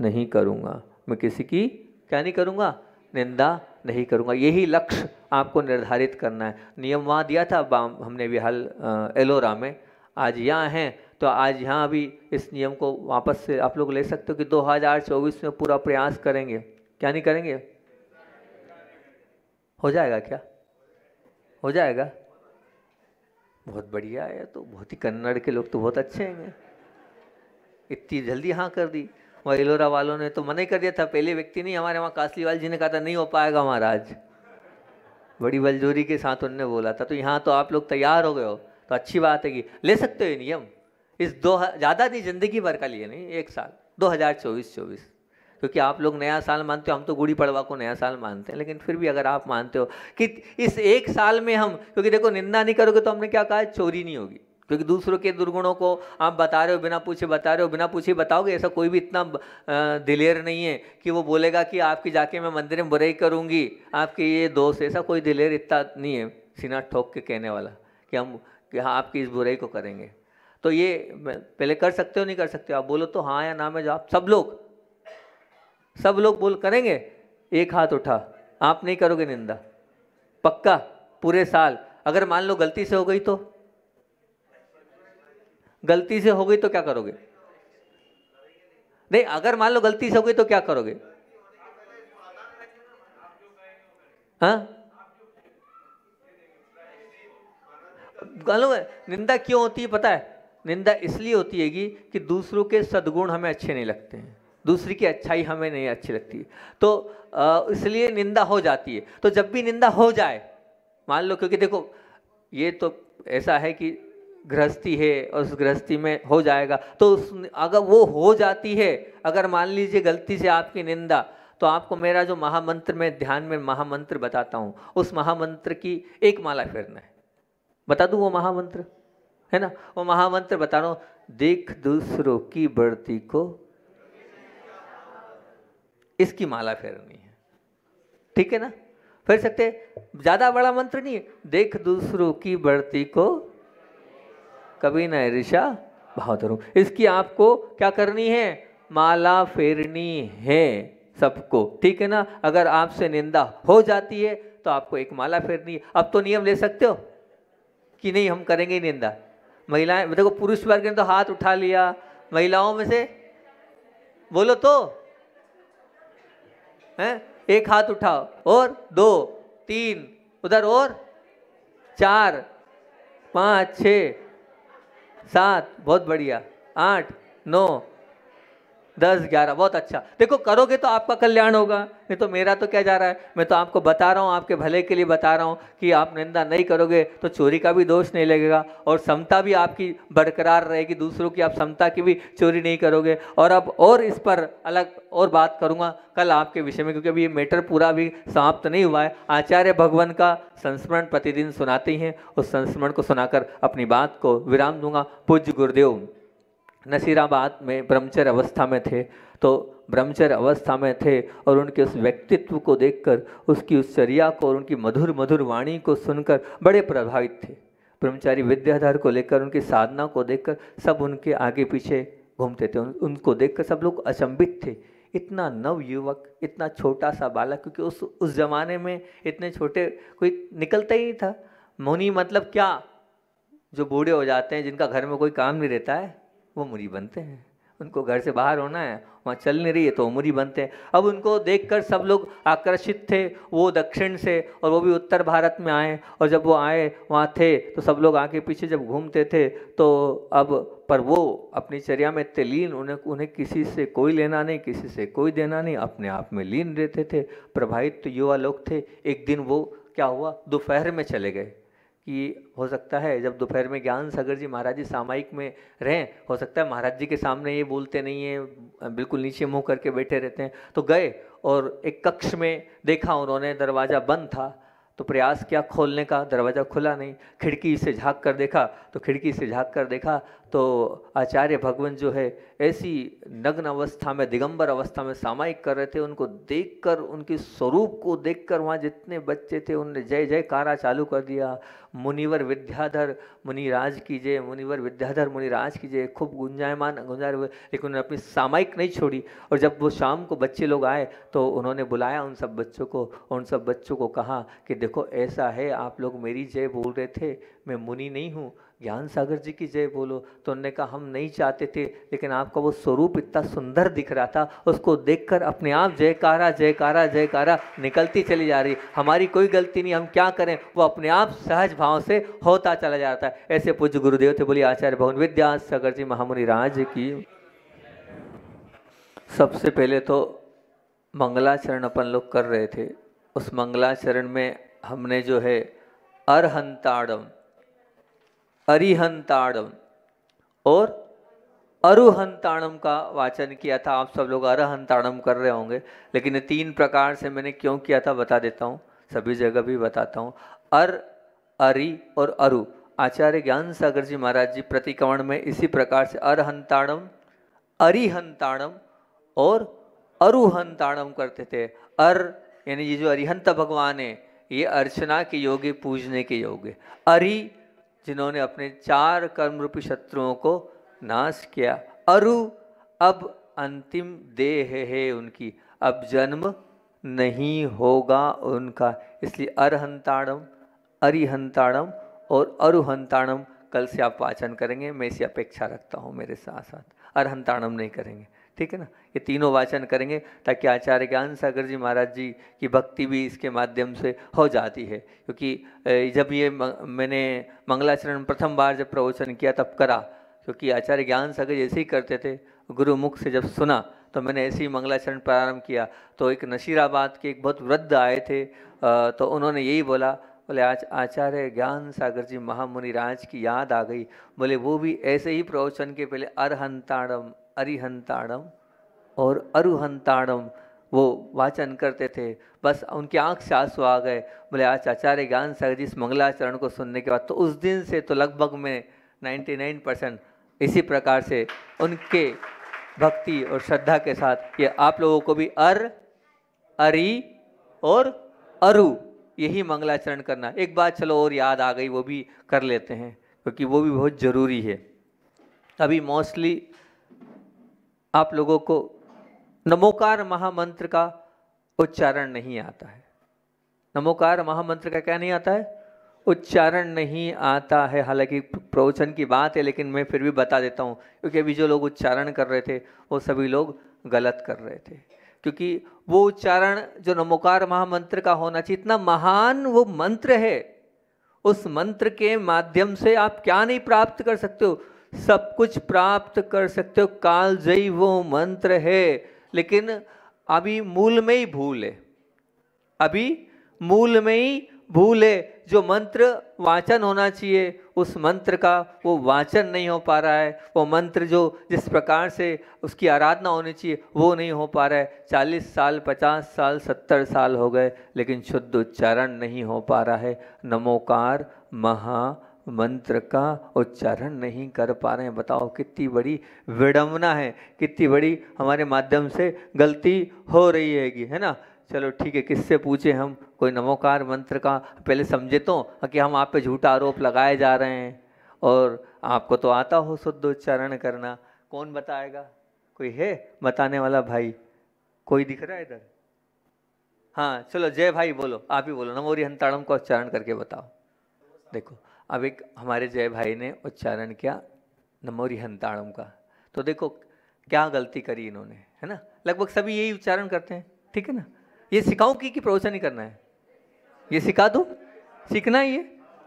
नहीं करूँगा मैं किसी की क्या नहीं करूँगा निंदा नहीं करूँगा यही लक्ष्य आपको निर्धारित करना है नियम वहाँ दिया था हमने भी हाल एलोरा में आज यहाँ हैं तो आज यहाँ भी इस नियम को वापस से आप लोग ले सकते हो कि 2024 में पूरा प्रयास करेंगे क्या नहीं करेंगे हो जाएगा क्या हो जाएगा बहुत बढ़िया है तो बहुत ही कन्नड़ के लोग तो बहुत अच्छे हैं इतनी जल्दी हाँ कर दी वहाँ एलोरा वालों ने तो मना ही कर दिया था पहले व्यक्ति नहीं हमारे वहाँ कासलीवाल जी ने कहा था नहीं हो पाएगा महाराज बड़ी बलजोरी के साथ उनने बोला था तो यहाँ तो आप लोग तैयार हो गए हो तो अच्छी बात है कि ले सकते हो ये नियम इस दो ज़्यादा नहीं ज़िंदगी भर का लिए नहीं एक साल दो हज़ार चौबीस चौबीस क्योंकि आप लोग नया साल मानते हो हम तो गुड़ी पड़वा को नया साल मानते हैं लेकिन फिर भी अगर आप मानते हो कि इस एक साल में हम क्योंकि देखो निंदा नहीं करोगे तो हमने क्या कहा चोरी नहीं होगी क्योंकि दूसरों के दुर्गुणों को आप बता रहे हो बिना पूछे बता रहे हो बिना पूछे बताओगे ऐसा कोई भी इतना दिलेर नहीं है कि वो बोलेगा कि आपकी जाके मैं मंदिर में बुराई करूँगी आपके ये दोस्त ऐसा कोई दिलेर इतना नहीं है सीना ठोक के कहने वाला कि हम कि हाँ आपकी इस बुराई को करेंगे तो ये पहले कर सकते हो नहीं कर सकते हो आप बोलो तो हाँ या ना जो आप सब लोग सब लोग बोल करेंगे एक हाथ उठा आप नहीं करोगे निंदा पक्का पूरे साल अगर मान लो गलती से हो गई तो गलती से हो गई तो क्या करोगे नहीं अगर मान लो गलती से हो गई तो क्या करोगे हाँ गलो निंदा क्यों होती है पता है निंदा इसलिए होती है कि दूसरों के सदगुण हमें अच्छे नहीं लगते हैं दूसरी की अच्छाई हमें नहीं अच्छी लगती तो इसलिए निंदा हो जाती है तो जब भी निंदा हो जाए मान लो क्योंकि देखो ये तो ऐसा है कि गृहस्थी है और उस गृहस्थी में हो जाएगा तो उस अगर वो हो जाती है अगर मान लीजिए गलती से आपकी निंदा तो आपको मेरा जो महामंत्र में ध्यान में महामंत्र बताता हूँ उस महामंत्र की एक माला फेरना है बता दूँ वो महामंत्र है ना वो महामंत्र बता रहा हूँ देख दूसरों की बढ़ती को इसकी माला फेरनी है ठीक है ना फेर सकते ज़्यादा बड़ा मंत्र नहीं देख दूसरों की बढ़ती को कभी ना ऋषा भाव इसकी आपको क्या करनी है माला फेरनी है सबको ठीक है ना अगर आपसे निंदा हो जाती है तो आपको एक माला फेरनी है अब तो नियम ले सकते हो कि नहीं हम करेंगे निंदा महिलाएं देखो पुरुष वर्ग ने तो हाथ उठा लिया महिलाओं में से बोलो तो हैं एक हाथ उठाओ और दो तीन उधर और चार पाँच छ सात बहुत बढ़िया आठ नौ दस ग्यारह बहुत अच्छा देखो करोगे तो आपका कल्याण होगा नहीं तो मेरा तो क्या जा रहा है मैं तो आपको बता रहा हूँ आपके भले के लिए बता रहा हूँ कि आप निंदा नहीं करोगे तो चोरी का भी दोष नहीं लगेगा और क्षमता भी आपकी बरकरार रहेगी दूसरों की आप क्षमता की भी चोरी नहीं करोगे और अब और इस पर अलग और बात करूँगा कल आपके विषय में क्योंकि अभी ये मैटर पूरा भी समाप्त नहीं हुआ है आचार्य भगवान का संस्मरण प्रतिदिन सुनाते हैं उस संस्मरण को सुनाकर अपनी बात को विराम दूंगा पूज्य गुरुदेव नसीराबाद में ब्रह्मचर्य अवस्था में थे तो ब्रह्मचर्य अवस्था में थे और उनके उस व्यक्तित्व को देखकर उसकी उस चर्या को और उनकी मधुर मधुर वाणी को सुनकर बड़े प्रभावित थे ब्रह्मचारी विद्याधर को लेकर उनकी साधना को देखकर सब उनके आगे पीछे घूमते थे उनको देखकर सब लोग अचंभित थे इतना नव युवक इतना छोटा सा बालक क्योंकि उस उस जमाने में इतने छोटे कोई निकलता ही नहीं था मुनि मतलब क्या जो बूढ़े हो जाते हैं जिनका घर में कोई काम नहीं रहता है वो मुरी बनते हैं उनको घर से बाहर होना है वहाँ चल नहीं रही है तो उमरी बनते हैं अब उनको देखकर सब लोग आकर्षित थे वो दक्षिण से और वो भी उत्तर भारत में आए और जब वो आए वहाँ थे तो सब लोग आगे पीछे जब घूमते थे तो अब पर वो अपनी चर्या में इतने लीन उन्हें उन्हें किसी से कोई लेना नहीं किसी से कोई देना नहीं अपने आप में लीन रहते थे प्रभावित तो युवा लोग थे एक दिन वो क्या हुआ दोपहर में चले गए कि हो सकता है जब दोपहर में ज्ञान सागर जी महाराज जी सामायिक में रहें हो सकता है महाराज जी के सामने ये बोलते नहीं हैं बिल्कुल नीचे मुंह करके बैठे रहते हैं तो गए और एक कक्ष में देखा उन्होंने दरवाज़ा बंद था तो प्रयास किया खोलने का दरवाज़ा खुला नहीं खिड़की से झाँक कर देखा तो खिड़की से झाँक कर देखा तो आचार्य भगवान जो है ऐसी नग्न अवस्था में दिगंबर अवस्था में सामायिक कर रहे थे उनको देखकर उनके स्वरूप को देखकर वहाँ जितने बच्चे थे उनने जय जय कारा चालू कर दिया मुनिवर विद्याधर मुनिराज की जय मुनिवर विद्याधर मुनिराज की जय खूब गुंजायमान गुंजाय हुए लेकिन उन्होंने अपनी सामायिक नहीं छोड़ी और जब वो शाम को बच्चे लोग आए तो उन्होंने बुलाया उन सब बच्चों को उन सब बच्चों को कहा कि देखो ऐसा है आप लोग मेरी जय बोल रहे थे मैं मुनि नहीं हूँ ज्ञान सागर जी की जय बोलो तो उन्होंने कहा हम नहीं चाहते थे लेकिन आपका वो स्वरूप इतना सुंदर दिख रहा था उसको देखकर अपने आप जयकारा जयकारा जयकारा निकलती चली जा रही हमारी कोई गलती नहीं हम क्या करें वो अपने आप सहज भाव से होता चला जाता है ऐसे पूज्य गुरुदेव थे बोली आचार्य भवन विद्या सागर जी महामुनि राज की सबसे पहले तो मंगलाचरण अपन लोग कर रहे थे उस मंगलाचरण में हमने जो है अरहंताड़म अरिहंताड़म और अरुहंताणम का वाचन किया था आप सब लोग अरहंताणम कर रहे होंगे लेकिन तीन प्रकार से मैंने क्यों किया था बता देता हूँ सभी जगह भी बताता हूँ अर अरि और अरु आचार्य ज्ञान सागर जी महाराज जी प्रतिक्रमण में इसी प्रकार से अरहंताणम अरिहंताणम और अरुहंताणम करते थे अर यानी ये जो अरिहंत भगवान है ये अर्चना के योग्य पूजने के योग्य अरि जिन्होंने अपने चार कर्म रूपी शत्रुओं को नाश किया अरु अब अंतिम देह है उनकी अब जन्म नहीं होगा उनका इसलिए अरहंताड़म अरिहंताड़म और अरुहंताड़म कल से आप वाचन करेंगे मैं इसी अपेक्षा रखता हूँ मेरे साथ साथ अरहंताड़म नहीं करेंगे ठीक है ना ये तीनों वाचन करेंगे ताकि आचार्य ज्ञान सागर जी महाराज जी की भक्ति भी इसके माध्यम से हो जाती है क्योंकि जब ये मैंने मंगलाचरण प्रथम बार जब प्रवचन किया तब करा क्योंकि आचार्य ज्ञान सागर ऐसे ही करते थे गुरु मुख से जब सुना तो मैंने ऐसे ही मंगलाचरण प्रारंभ किया तो एक नशीराबाद के एक बहुत वृद्ध आए थे तो उन्होंने यही बोला बोले आज आचार्य ज्ञान सागर जी महामुनि राज की याद आ गई बोले वो भी ऐसे ही प्रवचन के पहले अरहंताड़म अरिहंताड़म और अरुहंताड़म वो वाचन करते थे बस उनकी आँख से आंसू आ गए बोले आज आचार्य ज्ञान सागर जी इस मंगलाचरण को सुनने के बाद तो उस दिन से तो लगभग मैं 99 परसेंट इसी प्रकार से उनके भक्ति और श्रद्धा के साथ ये आप लोगों को भी अर अरी और अरु यही मंगलाचरण करना एक बात चलो और याद आ गई वो भी कर लेते हैं क्योंकि वो भी बहुत ज़रूरी है अभी मोस्टली आप लोगों को नमोकार महामंत्र का उच्चारण नहीं आता है नमोकार महामंत्र का क्या नहीं आता है उच्चारण नहीं आता है हालांकि प्रवचन की बात है लेकिन मैं फिर भी बता देता हूँ क्योंकि अभी जो लोग उच्चारण कर रहे थे वो सभी लोग गलत कर रहे थे क्योंकि वो उच्चारण जो नमोकार महामंत्र का होना चाहिए इतना महान वो मंत्र है उस मंत्र के माध्यम से आप क्या नहीं प्राप्त कर सकते हो सब कुछ प्राप्त कर सकते हो काल जय वो मंत्र है लेकिन अभी मूल में ही भूल है अभी मूल में ही भूल है जो मंत्र वाचन होना चाहिए उस मंत्र का वो वाचन नहीं हो पा रहा है वो मंत्र जो जिस प्रकार से उसकी आराधना होनी चाहिए वो नहीं हो पा रहा है चालीस साल पचास साल सत्तर साल हो गए लेकिन शुद्ध उच्चारण नहीं हो पा रहा है नमोकार महा मंत्र का उच्चारण नहीं कर पा रहे हैं बताओ कितनी बड़ी विडम्बना है कितनी बड़ी हमारे माध्यम से गलती हो रही हैगी है ना चलो ठीक है किससे पूछे हम कोई नमोकार मंत्र का पहले समझे तो कि हम आप पे झूठा आरोप लगाए जा रहे हैं और आपको तो आता हो शुद्ध उच्चारण करना कौन बताएगा कोई है बताने वाला भाई कोई दिख रहा है इधर हाँ चलो जय भाई बोलो आप ही बोलो नमोरी हंताड़म का उच्चारण करके बताओ देखो अब एक हमारे जय भाई ने उच्चारण किया नमोरी हंताणम का तो देखो क्या गलती करी इन्होंने है ना लगभग सभी यही उच्चारण करते हैं ठीक है ना ये सिखाऊं की कि प्रवचन ही करना है ये सिखा दो सीखना ही है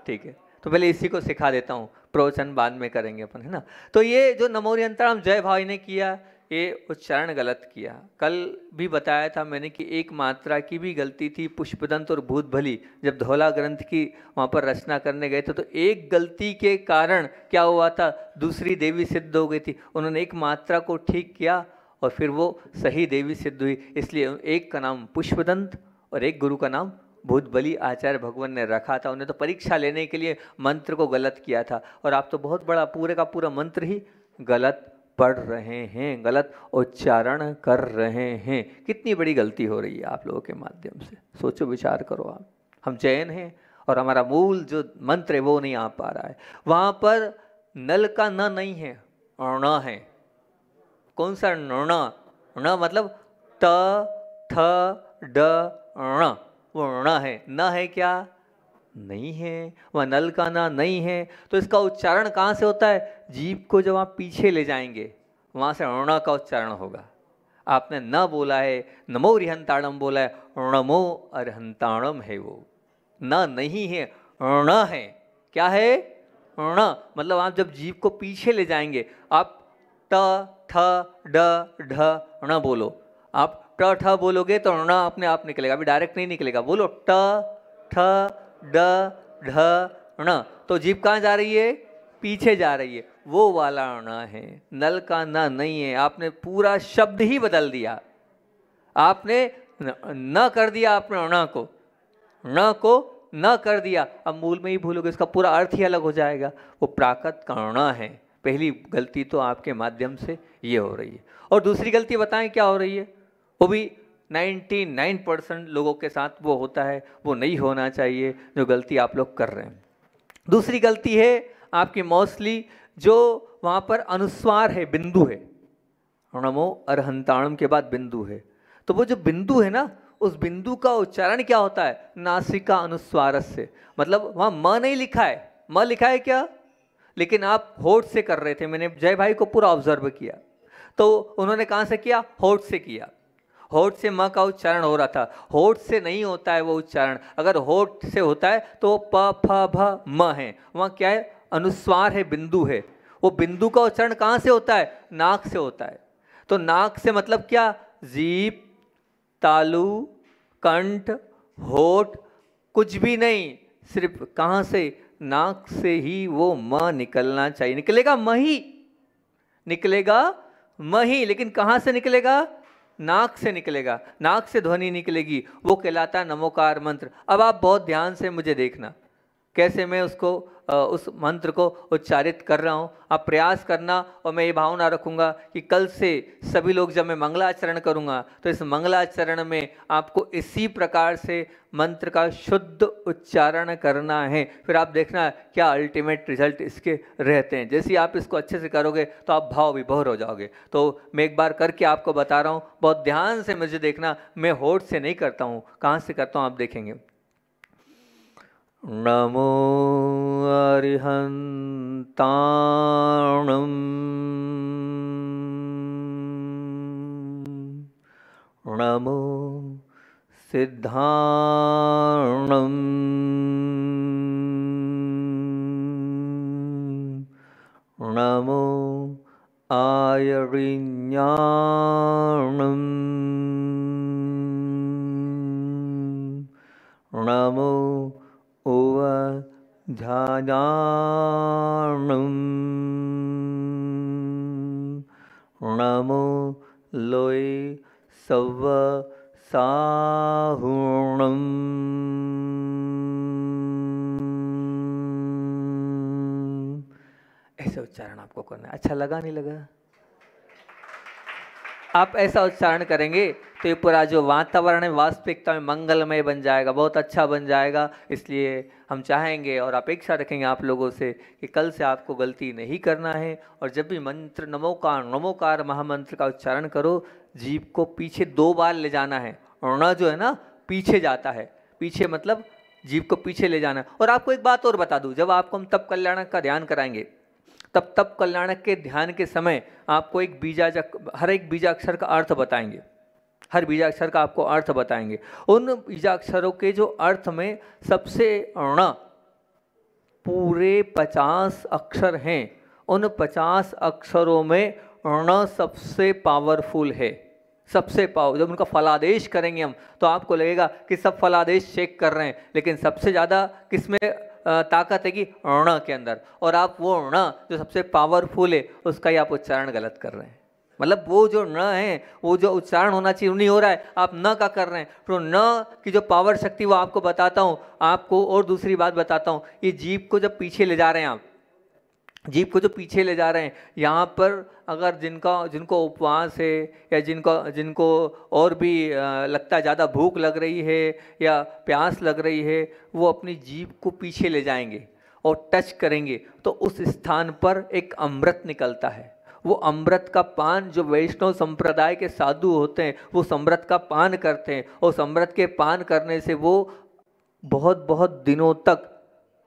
ठीक है तो पहले इसी को सिखा देता हूँ प्रवचन बाद में करेंगे अपन है ना तो ये जो नमोरी अंतराम जय भाई ने किया ये उच्चारण गलत किया कल भी बताया था मैंने कि एक मात्रा की भी गलती थी पुष्पदंत और भूत भली जब धौला ग्रंथ की वहाँ पर रचना करने गए थे तो एक गलती के कारण क्या हुआ था दूसरी देवी सिद्ध हो गई थी उन्होंने एक मात्रा को ठीक किया और फिर वो सही देवी सिद्ध हुई इसलिए एक का नाम पुष्पदंत और एक गुरु का नाम भूत बली आचार्य भगवान ने रखा था उन्हें तो परीक्षा लेने के लिए मंत्र को गलत किया था और आप तो बहुत बड़ा पूरे का पूरा मंत्र ही गलत पढ़ रहे हैं गलत उच्चारण कर रहे हैं कितनी बड़ी गलती हो रही है आप लोगों के माध्यम से सोचो विचार करो आप हम जैन हैं और हमारा मूल जो मंत्र है वो नहीं आ पा रहा है वहाँ पर नल का न नहीं है अण है कौन सा ऋण ण मतलब त थ ड ऋण वो ऋण है न है क्या नहीं है वह नल का ना नहीं है तो इसका उच्चारण कहाँ से होता है जीप को जब आप पीछे ले जाएंगे वहाँ से अरुणा का उच्चारण होगा आपने न बोला है नमो रिहंताणम बोला है अणमो अरहंताणम है वो न नहीं है अण है क्या है अण मतलब आप जब जीप को पीछे ले जाएंगे आप ट थ ड ढ अण बोलो आप ट ठ बोलोगे तो अण अपने आप निकलेगा अभी डायरेक्ट नहीं निकलेगा बोलो ट ठ ड ढ ण तो जीप कहाँ जा रही है पीछे जा रही है वो वाला ण है नल का न नहीं है आपने पूरा शब्द ही बदल दिया आपने न कर दिया आपने ण को ण को न कर दिया अब मूल में ही भूलोगे इसका पूरा अर्थ ही अलग हो जाएगा वो प्राकृत कर्ण है पहली गलती तो आपके माध्यम से ये हो रही है और दूसरी गलती बताएं क्या हो रही है वो भी 99 परसेंट लोगों के साथ वो होता है वो नहीं होना चाहिए जो गलती आप लोग कर रहे हैं दूसरी गलती है आपकी मोस्टली जो वहाँ पर अनुस्वार है बिंदु है नमो अरहंताणम के बाद बिंदु है तो वो जो बिंदु है ना उस बिंदु का उच्चारण क्या होता है नासिका अनुस्वार से मतलब वहाँ म नहीं लिखा है म लिखा है क्या लेकिन आप होठ से कर रहे थे मैंने जय भाई को पूरा ऑब्जर्व किया तो उन्होंने कहाँ से किया होठ से किया होठ से म का उच्चारण हो रहा था होठ से नहीं होता है वो उच्चारण अगर होठ से होता है तो प फ भ म है वहाँ क्या है अनुस्वार है बिंदु है वो बिंदु का उच्चारण कहाँ से होता है नाक से होता है तो नाक से मतलब क्या जीप तालु कंठ होठ कुछ भी नहीं सिर्फ कहाँ से नाक से ही वो म निकलना चाहिए निकलेगा मही निकलेगा मही लेकिन कहाँ से निकलेगा नाक से निकलेगा नाक से ध्वनि निकलेगी वो कहलाता नमोकार मंत्र अब आप बहुत ध्यान से मुझे देखना कैसे मैं उसको उस मंत्र को उच्चारित कर रहा हूँ आप प्रयास करना और मैं ये भावना रखूँगा कि कल से सभी लोग जब मैं मंगलाचरण करूँगा तो इस मंगलाचरण में आपको इसी प्रकार से मंत्र का शुद्ध उच्चारण करना है फिर आप देखना क्या अल्टीमेट रिजल्ट इसके रहते हैं जैसे आप इसको अच्छे से करोगे तो आप भाव विभोर हो जाओगे तो मैं एक बार करके आपको बता रहा हूँ बहुत ध्यान से मुझे देखना मैं होठ से नहीं करता हूँ कहाँ से करता हूँ आप देखेंगे
नमो अरिहन्ताणम् नमो सिद्धाणम् नमो आयविज्ञाणम् नमो ध्यानाणुं नमो लोय सव साहुणम्
ऐसे उच्चारण आपको करना है अच्छा लगा नहीं लगा आप ऐसा उच्चारण करेंगे तो ये पूरा जो वातावरण है वास्तविकता में मंगलमय बन जाएगा बहुत अच्छा बन जाएगा इसलिए हम चाहेंगे और अपेक्षा रखेंगे आप लोगों से कि कल से आपको गलती नहीं करना है और जब भी मंत्र नमोकार नमोकार महामंत्र का उच्चारण करो जीव को पीछे दो बार ले जाना है और न जो है ना पीछे जाता है पीछे मतलब जीव को पीछे ले जाना है और आपको एक बात और बता दूँ जब आपको हम तब कल्याण का ध्यान कराएंगे तब तब कल्याणक के ध्यान के समय आपको एक बीजा हर एक बीजाक्षर का अर्थ बताएंगे हर बीजाक्षर का आपको अर्थ बताएंगे उन बीजाक्षरों के जो अर्थ में सबसे ण पूरे पचास अक्षर हैं उन पचास अक्षरों में ऋण सबसे पावरफुल है सबसे पाव जब उनका फलादेश करेंगे हम तो आपको लगेगा कि सब फलादेश चेक कर रहे हैं लेकिन सबसे ज़्यादा किस में ताकत है कि ऋण के अंदर और आप वो ऋण जो सबसे पावरफुल है उसका ही आप उच्चारण गलत कर रहे हैं मतलब वो जो न है वो जो उच्चारण होना चाहिए नहीं हो रहा है आप न का कर रहे हैं तो न की जो पावर शक्ति वो आपको बताता हूँ आपको और दूसरी बात बताता हूँ ये जीप को जब पीछे ले जा रहे हैं आप जीप को जो पीछे ले जा रहे हैं यहाँ पर अगर जिनका जिनको उपवास है या जिनका जिनको और भी लगता है ज़्यादा भूख लग रही है या प्यास लग रही है वो अपनी जीप को पीछे ले जाएंगे और टच करेंगे तो उस स्थान पर एक अमृत निकलता है वो अमृत का पान जो वैष्णव संप्रदाय के साधु होते हैं वो समृत का पान करते हैं और समृत के पान करने से वो बहुत बहुत दिनों तक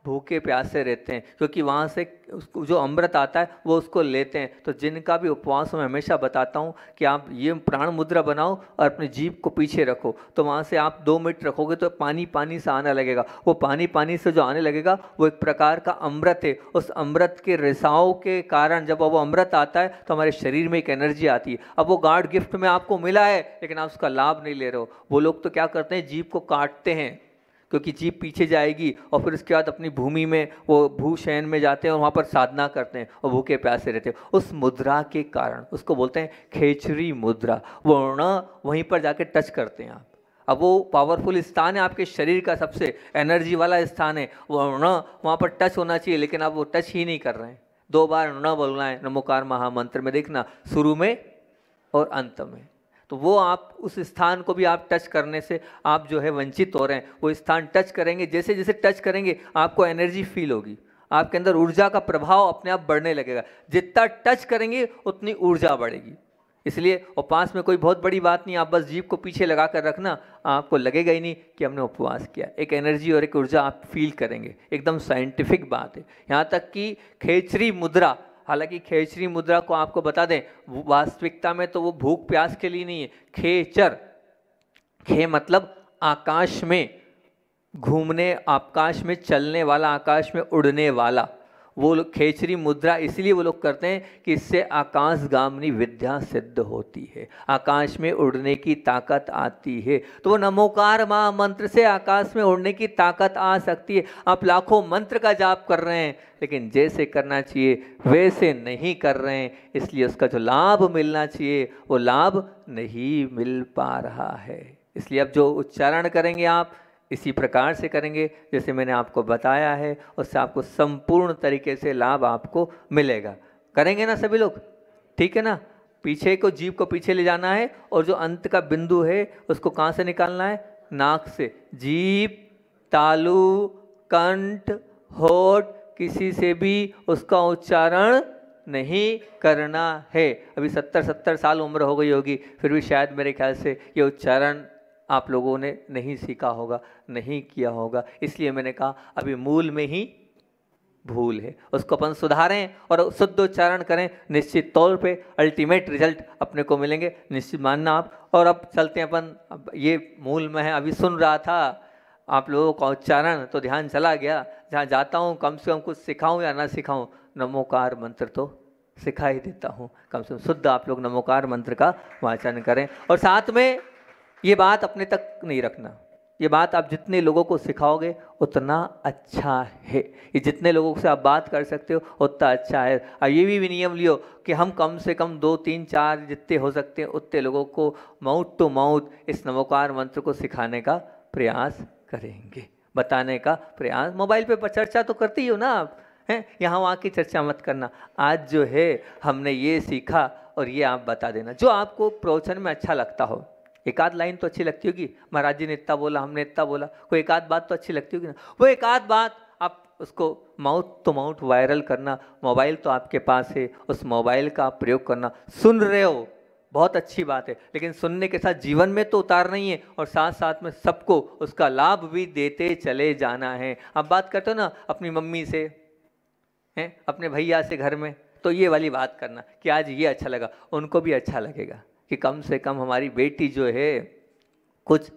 भूखे प्यासे रहते हैं क्योंकि वहाँ से उसको जो अमृत आता है वो उसको लेते हैं तो जिनका भी उपवास मैं हमेशा बताता हूँ कि आप ये प्राण मुद्रा बनाओ और अपने जीप को पीछे रखो तो वहाँ से आप दो मिनट रखोगे तो पानी पानी से आने लगेगा वो पानी पानी से जो आने लगेगा वो एक प्रकार का अमृत है उस अमृत के रिसाव के कारण जब वो अमृत आता है तो हमारे शरीर में एक एनर्जी आती है अब वो गार्ड गिफ्ट में आपको मिला है लेकिन आप उसका लाभ नहीं ले रहे हो वो लोग तो क्या करते हैं जीप को काटते हैं क्योंकि जीप पीछे जाएगी और फिर उसके बाद अपनी भूमि में वो भू शयन में जाते हैं और वहाँ पर साधना करते हैं और भूखे प्यासे रहते हैं उस मुद्रा के कारण उसको बोलते हैं खेचरी मुद्रा वर्ण वहीं पर जाके टच करते हैं आप अब वो पावरफुल स्थान है आपके शरीर का सबसे एनर्जी वाला स्थान है वर्ण वहाँ पर टच होना चाहिए लेकिन आप वो टच ही नहीं कर रहे हैं दो बार न बोलना है नमोकार महामंत्र में देखना शुरू में और अंत में तो वो आप उस स्थान को भी आप टच करने से आप जो है वंचित हो रहे हैं वो स्थान टच करेंगे जैसे जैसे टच करेंगे आपको एनर्जी फील होगी आपके अंदर ऊर्जा का प्रभाव अपने आप बढ़ने लगेगा जितना टच करेंगे उतनी ऊर्जा बढ़ेगी इसलिए उपवास में कोई बहुत बड़ी बात नहीं आप बस जीप को पीछे लगा कर रखना आपको लगेगा ही नहीं कि हमने उपवास किया एक एनर्जी और एक ऊर्जा आप फील करेंगे एकदम साइंटिफिक बात है यहाँ तक कि खेचरी मुद्रा हालांकि खेचरी मुद्रा को आपको बता दें वास्तविकता में तो वो भूख प्यास के लिए नहीं है खेचर खे मतलब आकाश में घूमने आकाश में चलने वाला आकाश में उड़ने वाला वो लोग खेचरी मुद्रा इसलिए वो लोग करते हैं कि इससे आकाश गामनी विद्या सिद्ध होती है आकाश में उड़ने की ताकत आती है तो वो नमोकार माँ मंत्र से आकाश में उड़ने की ताकत आ सकती है आप लाखों मंत्र का जाप कर रहे हैं लेकिन जैसे करना चाहिए वैसे नहीं कर रहे हैं इसलिए उसका जो लाभ मिलना चाहिए वो लाभ नहीं मिल पा रहा है इसलिए अब जो उच्चारण करेंगे आप इसी प्रकार से करेंगे जैसे मैंने आपको बताया है उससे आपको संपूर्ण तरीके से लाभ आपको मिलेगा करेंगे ना सभी लोग ठीक है ना पीछे को जीव को पीछे ले जाना है और जो अंत का बिंदु है उसको कहाँ से निकालना है नाक से जीप तालु कंठ होठ किसी से भी उसका उच्चारण नहीं करना है अभी सत्तर सत्तर साल उम्र हो गई होगी फिर भी शायद मेरे ख्याल से ये उच्चारण आप लोगों ने नहीं सीखा होगा नहीं किया होगा इसलिए मैंने कहा अभी मूल में ही भूल है उसको अपन सुधारें और शुद्ध उच्चारण करें निश्चित तौर पे अल्टीमेट रिजल्ट अपने को मिलेंगे निश्चित मानना आप और अब चलते हैं अपन ये मूल में है अभी सुन रहा था आप लोगों का उच्चारण तो ध्यान चला गया जहाँ जाता हूँ कम से कम कुछ सिखाऊँ या ना सिखाऊँ नमोकार मंत्र तो सिखा ही देता हूँ कम से कम शुद्ध आप लोग नमोकार मंत्र का वाचन करें और साथ में ये बात अपने तक नहीं रखना ये बात आप जितने लोगों को सिखाओगे उतना अच्छा है ये जितने लोगों से आप बात कर सकते हो उतना अच्छा है और ये भी, विनियम नियम लियो कि हम कम से कम दो तीन चार जितने हो सकते हैं उतने लोगों को माउथ टू माउथ इस नवोकार मंत्र को सिखाने का प्रयास करेंगे बताने का प्रयास मोबाइल पे चर्चा तो करती हो ना आप हैं यहाँ वहाँ की चर्चा मत करना आज जो है हमने ये सीखा और ये आप बता देना जो आपको प्रवचन में अच्छा लगता हो एक आध लाइन तो अच्छी लगती होगी महाराज जी ने इतना बोला हमने इतना बोला कोई एक आध बात तो अच्छी लगती होगी ना वो एक आध बात आप उसको माउथ टू माउथ वायरल करना मोबाइल तो आपके पास है उस मोबाइल का आप प्रयोग करना सुन रहे हो बहुत अच्छी बात है लेकिन सुनने के साथ जीवन में तो उतार नहीं है और साथ साथ में सबको उसका लाभ भी देते चले जाना है आप बात करते हो ना अपनी मम्मी से हैं अपने भैया से घर में तो ये वाली बात करना कि आज ये अच्छा लगा उनको भी अच्छा लगेगा कि कम से कम हमारी बेटी जो है कुछ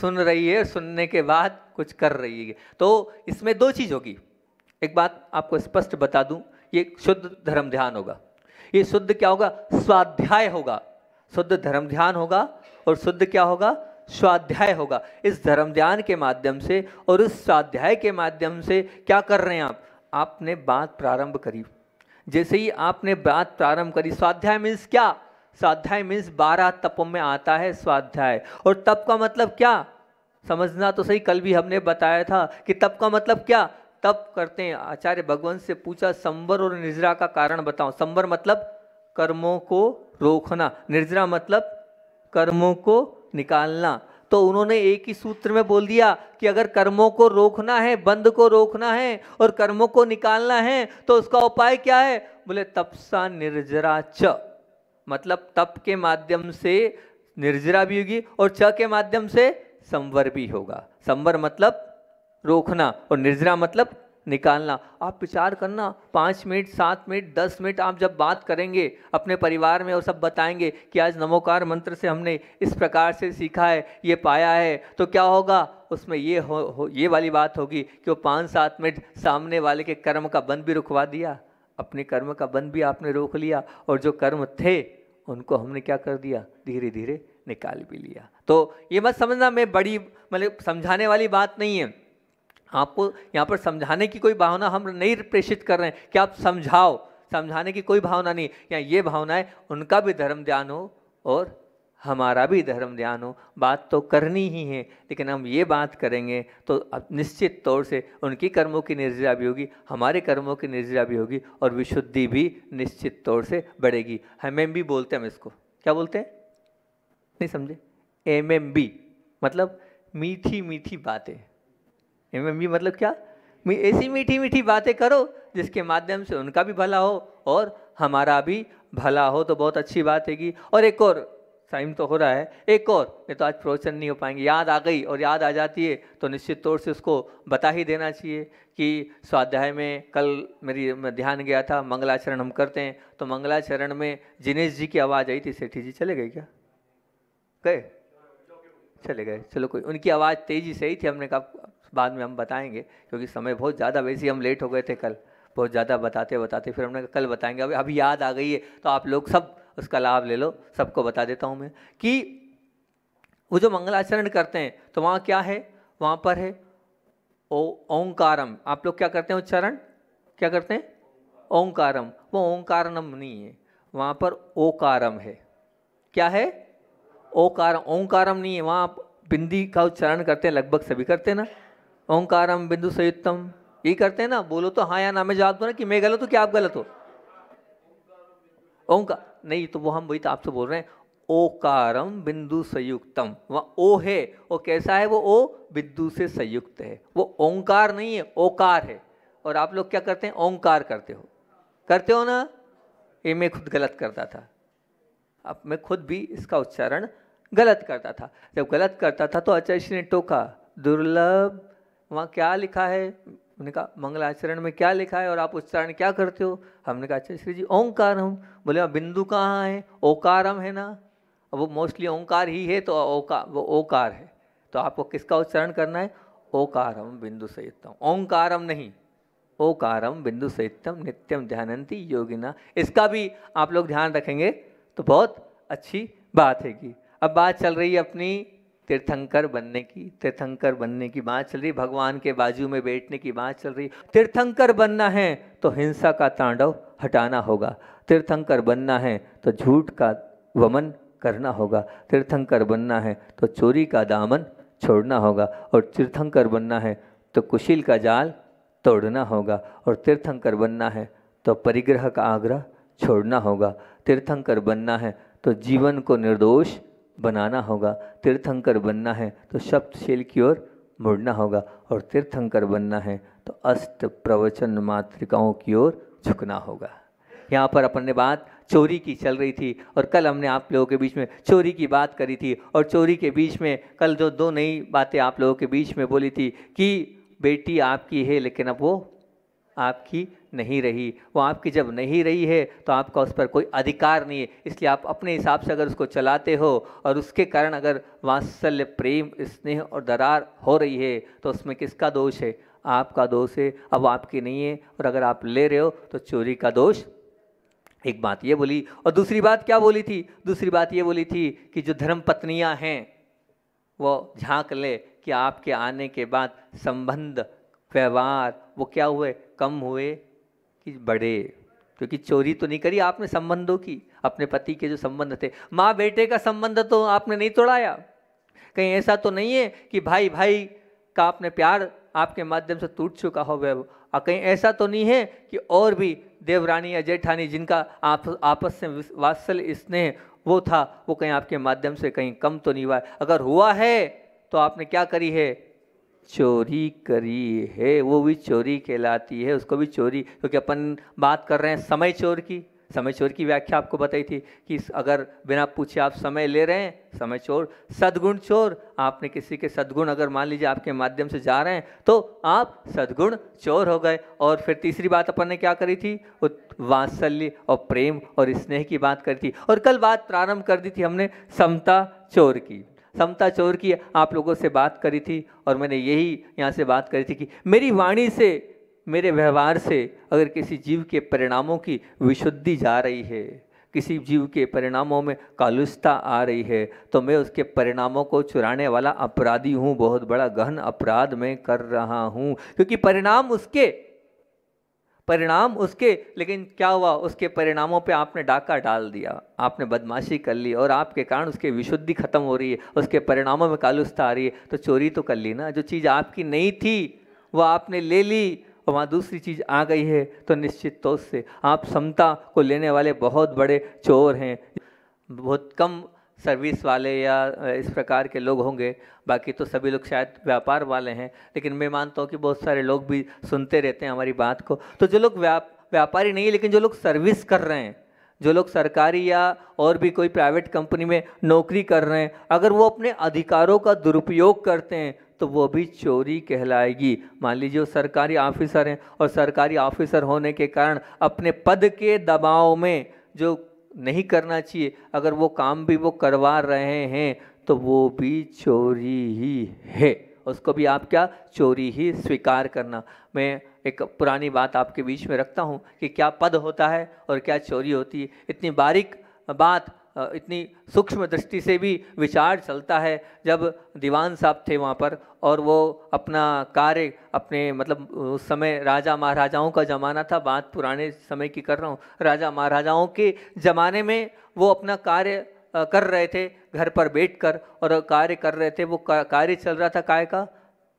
सुन रही है सुनने के बाद कुछ कर रही है तो इसमें दो चीज़ होगी एक बात आपको स्पष्ट बता दूं ये शुद्ध धर्म ध्यान होगा ये शुद्ध क्या होगा स्वाध्याय होगा शुद्ध धर्म ध्यान होगा और शुद्ध क्या होगा स्वाध्याय होगा इस धर्म ध्यान के माध्यम से और इस स्वाध्याय के माध्यम से क्या कर रहे हैं आप आपने बात प्रारंभ करी जैसे ही आपने बात प्रारंभ करी स्वाध्याय मीन्स क्या स्वाध्याय मीन्स बारह तपों में आता है स्वाध्याय और तप का मतलब क्या समझना तो सही कल भी हमने बताया था कि तप का मतलब क्या तप करते हैं आचार्य भगवान से पूछा संबर और निर्जरा का कारण बताओ संबर मतलब कर्मों को रोकना निर्जरा मतलब कर्मों को निकालना तो उन्होंने एक ही सूत्र में बोल दिया कि अगर कर्मों को रोकना है बंद को रोकना है और कर्मों को निकालना है तो उसका उपाय क्या है बोले तपसा निर्जरा च मतलब तप के माध्यम से निर्जरा भी होगी और च के माध्यम से संवर भी होगा संवर मतलब रोकना और निर्जरा मतलब निकालना आप विचार करना पाँच मिनट सात मिनट दस मिनट आप जब बात करेंगे अपने परिवार में और सब बताएंगे कि आज नमोकार मंत्र से हमने इस प्रकार से सीखा है ये पाया है तो क्या होगा उसमें ये हो, हो ये वाली बात होगी कि वो पाँच सात मिनट सामने वाले के कर्म का बंद भी रुकवा दिया अपने कर्म का बंध भी आपने रोक लिया और जो कर्म थे उनको हमने क्या कर दिया धीरे धीरे निकाल भी लिया तो ये मत समझना मैं बड़ी मतलब समझाने वाली बात नहीं है आपको यहाँ पर समझाने की कोई भावना हम नहीं प्रेषित कर रहे हैं कि आप समझाओ समझाने की कोई भावना नहीं या ये भावना है उनका भी धर्म ध्यान हो और हमारा भी धर्म ध्यान हो बात तो करनी ही है लेकिन हम ये बात करेंगे तो निश्चित तौर से उनकी कर्मों की निर्जरा भी होगी हमारे कर्मों की निर्जरा भी होगी और विशुद्धि भी निश्चित तौर से बढ़ेगी एम एम बी बोलते हैं हम इसको क्या बोलते हैं नहीं समझे एम एम बी मतलब मीठी मीठी बातें एम एम बी मतलब क्या ऐसी मीठी मीठी बातें करो जिसके माध्यम से उनका भी भला हो और हमारा भी भला हो तो बहुत अच्छी बात हैगी और एक और टाइम तो हो रहा है एक और नहीं तो आज प्रवचन नहीं हो पाएंगे याद आ गई और याद आ जाती है तो निश्चित तौर से उसको बता ही देना चाहिए कि स्वाध्याय में कल मेरी मैं ध्यान गया था मंगलाचरण हम करते हैं तो मंगलाचरण में जिनेश जी की आवाज़ आई थी सेठी जी चले गए क्या गए चले गए चलो कोई उनकी आवाज़ तेज़ी से ही थी हमने कहा बाद में हम बताएंगे क्योंकि समय बहुत ज़्यादा वैसे हम लेट हो गए थे कल बहुत ज़्यादा बताते बताते फिर हमने कहा कल बताएंगे अब अभी याद आ गई है तो आप लोग सब उसका लाभ ले लो सबको बता देता हूँ मैं कि वो जो मंगलाचरण करते हैं तो वहाँ क्या है वहाँ पर है ओ ओंकारम आप लोग क्या करते हैं उच्चारण क्या करते हैं ओंकारम वो ओंकारनम नहीं है वहाँ पर ओकारम है क्या है ओकारम ओंकारम नहीं है वहाँ आप बिंदी का उच्चारण करते हैं लगभग सभी करते हैं ना ओंकारम बिंदु संयुक्तम ये करते हैं ना बोलो तो हाँ या ना मैं जवाब दो ना कि मैं गलत हूँ क्या आप गलत हो ओंकार नहीं तो वो हम वही तो आपसे बोल रहे हैं ओकारम बिंदु संयुक्तम वह ओ है वो कैसा है वो ओ बिंदु से संयुक्त है वो ओंकार नहीं है ओकार है और आप लोग क्या करते हैं ओंकार करते हो करते हो ना ये मैं खुद गलत करता था अब मैं खुद भी इसका उच्चारण गलत करता था जब गलत करता था तो आचार्य अच्छा, ने टोका दुर्लभ वहाँ क्या लिखा है उन्होंने कहा मंगलाचरण में क्या लिखा है और आप उच्चारण क्या करते हो हमने कहा अच्छा श्री जी ओंकार हम बोले हाँ बिंदु कहाँ है ओकारम है ना अब वो मोस्टली ओंकार ही है तो ओकार वो ओकार है तो आपको किसका उच्चारण करना है ओकारम बिंदु सहितम ओंकारम नहीं ओकारम बिंदु सहितम नित्यम ध्यानंती योगिना इसका भी आप लोग ध्यान रखेंगे तो बहुत अच्छी बात हैगी अब बात चल रही है अपनी तीर्थंकर बनने की तीर्थंकर बनने की बात चल रही भगवान के बाजू में बैठने की बात चल रही तीर्थंकर बनना है तो हिंसा का तांडव हटाना होगा तीर्थंकर बनना है तो झूठ का वमन करना होगा तीर्थंकर बनना है तो चोरी का दामन छोड़ना होगा और तीर्थंकर बनना है तो कुशील का जाल तोड़ना होगा और तीर्थंकर बनना है तो परिग्रह का आग्रह छोड़ना होगा तीर्थंकर बनना है तो जीवन को निर्दोष बनाना होगा तीर्थंकर बनना है तो शब्दशील की ओर मुड़ना होगा और तीर्थंकर बनना है तो अष्ट प्रवचन मातृकाओं की ओर झुकना होगा यहाँ पर अपन ने बात चोरी की चल रही थी और कल हमने आप लोगों के बीच में चोरी की बात करी थी और चोरी के बीच में कल जो दो नई बातें आप लोगों के बीच में बोली थी कि बेटी आपकी है लेकिन अब वो आपकी नहीं रही वो आपकी जब नहीं रही है तो आपका उस पर कोई अधिकार नहीं है इसलिए आप अपने हिसाब से अगर उसको चलाते हो और उसके कारण अगर वात्सल्य प्रेम स्नेह और दरार हो रही है तो उसमें किसका दोष है आपका दोष है अब आपकी नहीं है और अगर आप ले रहे हो तो चोरी का दोष एक बात ये बोली और दूसरी बात क्या बोली थी दूसरी बात ये बोली थी कि जो धर्म पत्नियाँ हैं वो झांक ले कि आपके आने के बाद संबंध व्यवहार वो क्या हुए कम हुए कि बढ़े क्योंकि चोरी तो नहीं करी आपने संबंधों की अपने पति के जो संबंध थे माँ बेटे का संबंध तो आपने नहीं तोड़ाया कहीं ऐसा तो नहीं है कि भाई भाई का आपने प्यार आपके माध्यम से टूट चुका हो गया और कहीं ऐसा तो नहीं है कि और भी देवरानी या जेठानी जिनका आप आपस में वात्सल स्नेह वो था वो कहीं आपके माध्यम से कहीं कम तो नहीं हुआ अगर हुआ है तो आपने क्या करी है चोरी करी है वो भी चोरी कहलाती है उसको भी चोरी क्योंकि अपन बात कर रहे हैं समय चोर की समय चोर की व्याख्या आपको बताई थी कि अगर बिना पूछे आप समय ले रहे हैं समय चोर सदगुण चोर आपने किसी के सदगुण अगर मान लीजिए आपके माध्यम से जा रहे हैं तो आप सदगुण चोर हो गए और फिर तीसरी बात अपन ने क्या करी थी वात्सल्य और प्रेम और स्नेह की बात करी थी और कल बात प्रारंभ कर दी थी हमने समता चोर की समता चौर की आप लोगों से बात करी थी और मैंने यही यहाँ से बात करी थी कि मेरी वाणी से मेरे व्यवहार से अगर किसी जीव के परिणामों की विशुद्धि जा रही है किसी जीव के परिणामों में कालुषता आ रही है तो मैं उसके परिणामों को चुराने वाला अपराधी हूँ बहुत बड़ा गहन अपराध मैं कर रहा हूँ क्योंकि परिणाम उसके परिणाम उसके लेकिन क्या हुआ उसके परिणामों पे आपने डाका डाल दिया आपने बदमाशी कर ली और आपके कारण उसकी विशुद्धि खत्म हो रही है उसके परिणामों में कालुस्ता आ रही है तो चोरी तो कर ली ना जो चीज़ आपकी नहीं थी वह आपने ले ली और वहाँ दूसरी चीज़ आ गई है तो निश्चित तौर से आप समता को लेने वाले बहुत बड़े चोर हैं बहुत कम सर्विस वाले या इस प्रकार के लोग होंगे बाकी तो सभी लोग शायद व्यापार वाले हैं लेकिन मैं मानता हूँ कि बहुत सारे लोग भी सुनते रहते हैं हमारी बात को तो जो लोग व्याप व्यापारी नहीं है लेकिन जो लोग सर्विस कर रहे हैं जो लोग सरकारी या और भी कोई प्राइवेट कंपनी में नौकरी कर रहे हैं अगर वो अपने अधिकारों का दुरुपयोग करते हैं तो वो भी चोरी कहलाएगी मान लीजिए सरकारी ऑफिसर हैं और सरकारी ऑफिसर होने के कारण अपने पद के दबाव में जो नहीं करना चाहिए अगर वो काम भी वो करवा रहे हैं तो वो भी चोरी ही है उसको भी आप क्या चोरी ही स्वीकार करना मैं एक पुरानी बात आपके बीच में रखता हूँ कि क्या पद होता है और क्या चोरी होती है इतनी बारीक बात इतनी सूक्ष्म दृष्टि से भी विचार चलता है जब दीवान साहब थे वहाँ पर और वो अपना कार्य अपने मतलब उस समय राजा महाराजाओं का ज़माना था बात पुराने समय की कर रहा हूँ राजा महाराजाओं के ज़माने में वो अपना कार्य कर रहे थे घर पर बैठकर और कार्य कर रहे थे वो कार्य चल रहा था काय का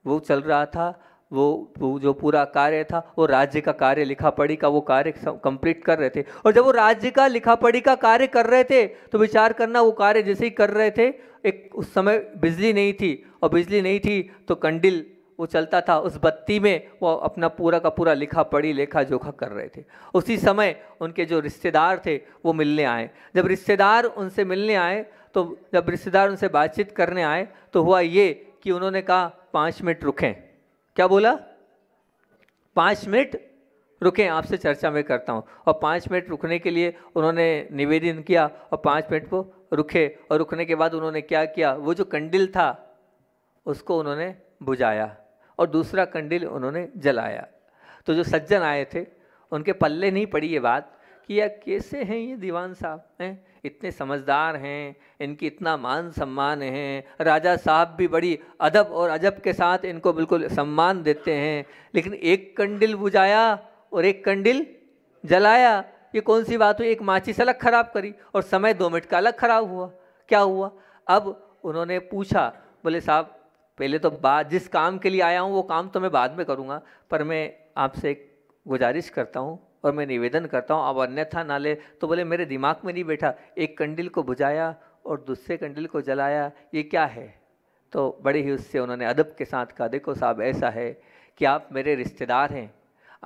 वो चल रहा था वो जो पूरा कार्य था वो राज्य का कार्य लिखा पढ़ी का वो कार्य कंप्लीट कर रहे थे और जब वो राज्य का लिखा पढ़ी का कार्य कर रहे थे तो विचार करना वो कार्य जैसे ही कर रहे थे एक उस समय बिजली नहीं थी और बिजली नहीं थी तो कंडिल वो चलता था उस बत्ती में वो अपना पूरा का पूरा लिखा पढ़ी लेखा जोखा कर रहे थे उसी समय उनके जो रिश्तेदार थे वो मिलने आए जब रिश्तेदार उनसे मिलने आए तो जब रिश्तेदार उनसे बातचीत करने आए तो हुआ ये कि उन्होंने कहा पाँच मिनट रुकें क्या बोला पाँच मिनट रुकें आपसे चर्चा में करता हूँ और पाँच मिनट रुकने के लिए उन्होंने निवेदन किया और पाँच मिनट वो रुके और रुकने के बाद उन्होंने क्या किया वो जो कंडिल था उसको उन्होंने बुझाया और दूसरा कंडिल उन्होंने जलाया तो जो सज्जन आए थे उनके पल्ले नहीं पड़ी ये बात कि यह कैसे हैं ये दीवान साहब हैं इतने समझदार हैं इनकी इतना मान सम्मान है राजा साहब भी बड़ी अदब और अजब के साथ इनको बिल्कुल सम्मान देते हैं लेकिन एक कंडिल बुझाया और एक कंडिल जलाया ये कौन सी बात हुई एक माची से अलग ख़राब करी और समय दो मिनट का अलग ख़राब हुआ क्या हुआ अब उन्होंने पूछा बोले साहब पहले तो बात जिस काम के लिए आया हूँ वो काम तो मैं बाद में करूँगा पर मैं आपसे एक गुजारिश करता हूँ और मैं निवेदन करता हूँ अब अन्यथा ना ले तो बोले मेरे दिमाग में नहीं बैठा एक कंडिल को बुझाया और दूसरे कंडिल को जलाया ये क्या है तो बड़े ही उससे उन्होंने अदब के साथ कहा देखो साहब ऐसा है कि आप मेरे रिश्तेदार हैं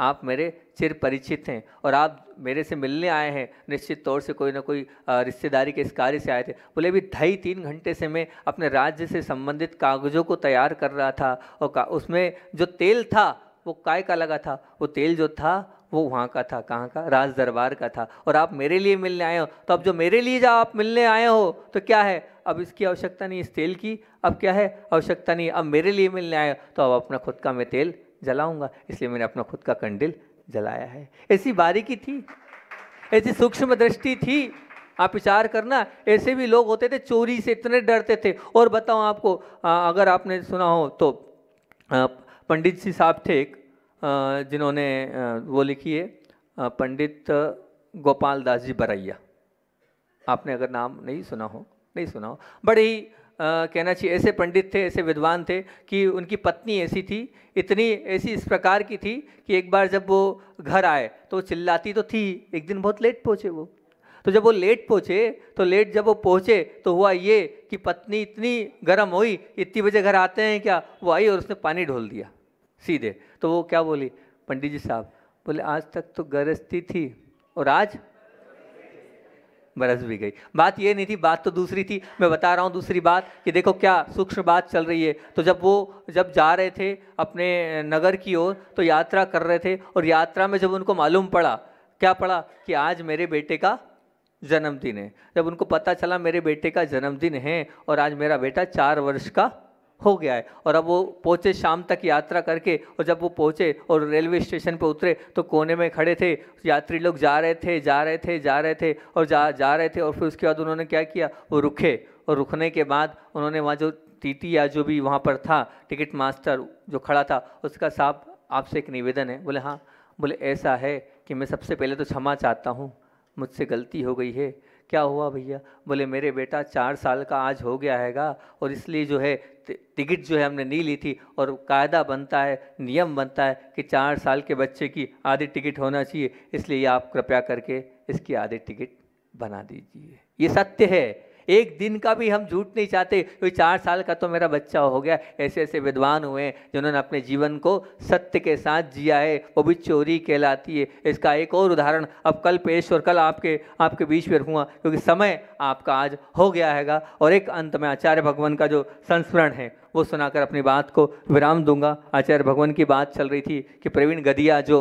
आप मेरे चिर परिचित हैं और आप मेरे से मिलने आए हैं निश्चित तौर से कोई ना कोई रिश्तेदारी के इस कार्य से आए थे बोले भी ढाई तीन घंटे से मैं अपने राज्य से संबंधित कागजों को तैयार कर रहा था और उसमें जो तेल था वो काय का लगा था वो तेल जो था वो वहाँ का था कहाँ का राज दरबार का था और आप मेरे लिए मिलने आए हो तो अब जो मेरे लिए जा आप मिलने आए हो तो क्या है अब इसकी आवश्यकता नहीं इस तेल की अब क्या है आवश्यकता नहीं अब मेरे लिए मिलने आए हो तो अब अपना खुद का मैं तेल जलाऊंगा इसलिए मैंने अपना खुद का कंडिल जलाया है ऐसी बारीकी थी ऐसी सूक्ष्म दृष्टि थी आप विचार करना ऐसे भी लोग होते थे चोरी से इतने डरते थे और बताओ आपको अगर आपने सुना हो तो पंडित जी साहब थे एक जिन्होंने वो लिखी है पंडित गोपाल दास जी बरैया आपने अगर नाम नहीं सुना हो नहीं सुना हो बड़े ही कहना चाहिए ऐसे पंडित थे ऐसे विद्वान थे कि उनकी पत्नी ऐसी थी इतनी ऐसी इस प्रकार की थी कि एक बार जब वो घर आए तो चिल्लाती तो थी एक दिन बहुत लेट पहुँचे वो तो जब वो लेट पहुँचे तो लेट जब वो पहुँचे तो हुआ ये कि पत्नी इतनी गर्म हुई इतनी बजे घर आते हैं क्या वो आई और उसने पानी ढोल दिया सीधे (laughs) तो वो क्या बोली पंडित जी साहब बोले आज तक तो गरजती थी और आज बरस भी गई बात ये नहीं थी बात तो दूसरी थी मैं बता रहा हूँ दूसरी बात कि देखो क्या सूक्ष्म बात चल रही है तो जब वो जब जा रहे थे अपने नगर की ओर तो यात्रा कर रहे थे और यात्रा में जब उनको मालूम पड़ा क्या पड़ा कि आज मेरे बेटे का जन्मदिन है जब उनको पता चला मेरे बेटे का जन्मदिन है और आज मेरा बेटा चार वर्ष का हो गया है और अब वो पहुँचे शाम तक यात्रा करके और जब वो पहुँचे और रेलवे स्टेशन पर उतरे तो कोने में खड़े थे यात्री लोग जा रहे थे जा रहे थे जा रहे थे और जा जा रहे थे और फिर उसके बाद उन्होंने क्या किया वो रुके और रुकने के बाद उन्होंने वहाँ जो टीटी या जो भी वहाँ पर था टिकट मास्टर जो खड़ा था उसका साहब आपसे एक निवेदन है बोले हाँ बोले ऐसा है कि मैं सबसे पहले तो क्षमा चाहता हूँ मुझसे गलती हो गई है क्या हुआ भैया बोले मेरे बेटा चार साल का आज हो गया हैगा और इसलिए जो है टिकट जो है हमने नहीं ली थी और कायदा बनता है नियम बनता है कि चार साल के बच्चे की आधी टिकट होना चाहिए इसलिए आप कृपया करके इसकी आधी टिकट बना दीजिए ये सत्य है एक दिन का भी हम झूठ नहीं चाहते क्योंकि चार साल का तो मेरा बच्चा हो गया ऐसे ऐसे विद्वान हुए हैं जिन्होंने अपने जीवन को सत्य के साथ जिया है वो भी चोरी कहलाती है इसका एक और उदाहरण अब कल पेश और कल आपके आपके बीच में रखूँगा क्योंकि समय आपका आज हो गया हैगा और एक अंत में आचार्य भगवान का जो संस्मरण है वो सुनाकर अपनी बात को विराम दूंगा आचार्य भगवान की बात चल रही थी कि प्रवीण गदिया जो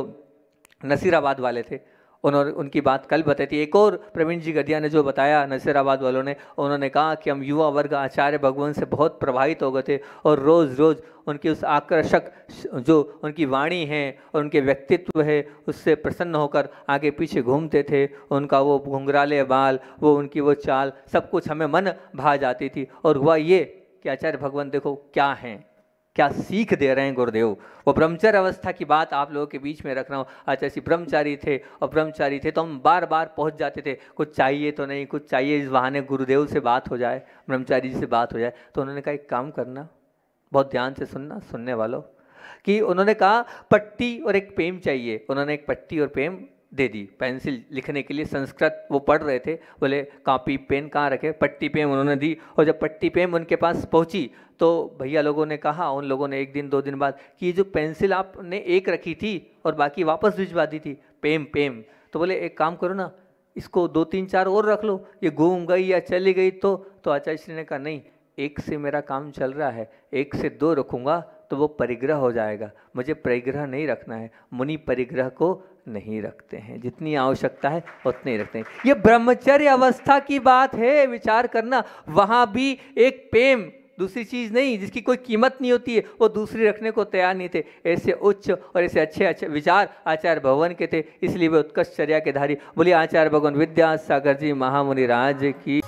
नसीराबाद वाले थे उन्होंने उनकी बात कल बताई थी एक और प्रवीण जी गदिया ने जो बताया नसीराबाद वालों ने उन्होंने कहा कि हम युवा वर्ग आचार्य भगवान से बहुत प्रभावित हो गए थे और रोज़ रोज़ उनकी उस आकर्षक जो उनकी वाणी है और उनके व्यक्तित्व है उससे प्रसन्न होकर आगे पीछे घूमते थे उनका वो घुंघराले बाल वो उनकी वो चाल सब कुछ हमें मन भा जाती थी और हुआ ये कि आचार्य भगवान देखो क्या हैं क्या सीख दे रहे हैं गुरुदेव वो ब्रह्मचर्य अवस्था की बात आप लोगों के बीच में रख रहा हूँ अच्छा ऐसी ब्रह्मचारी थे और ब्रह्मचारी थे तो हम बार बार पहुँच जाते थे कुछ चाहिए तो नहीं कुछ चाहिए इस बहाने गुरुदेव से बात हो जाए ब्रह्मचारी जी से बात हो जाए तो उन्होंने कहा एक काम करना बहुत ध्यान से सुनना सुनने वालों कि उन्होंने कहा पट्टी और एक प्रेम चाहिए उन्होंने एक पट्टी और प्रेम दे दी पेंसिल लिखने के लिए संस्कृत वो पढ़ रहे थे बोले कापी पेन कहाँ रखे पट्टी पेन उन्होंने दी और जब पट्टी पेन उनके पास पहुँची तो भैया लोगों ने कहा उन लोगों ने एक दिन दो दिन बाद कि ये जो पेंसिल आपने एक रखी थी और बाकी वापस भिजवा दी थी पेम पेम तो बोले एक काम करो ना इसको दो तीन चार और रख लो ये घूम गई या चली गई तो तो आचार्य श्री ने कहा नहीं एक से मेरा काम चल रहा है एक से दो रखूँगा तो वो परिग्रह हो जाएगा मुझे परिग्रह नहीं रखना है मुनि परिग्रह को नहीं रखते हैं जितनी आवश्यकता है उतने ही रखते हैं ये ब्रह्मचर्य अवस्था की बात है विचार करना वहाँ भी एक प्रेम दूसरी चीज़ नहीं जिसकी कोई कीमत नहीं होती है वो दूसरी रखने को तैयार नहीं थे ऐसे उच्च और ऐसे अच्छे अच्छे विचार आचार्य भगवान के थे इसलिए वे उत्कर्ष चर्या के धारी बोलिए आचार्य भगवान विद्यासागर जी महामुनि राज की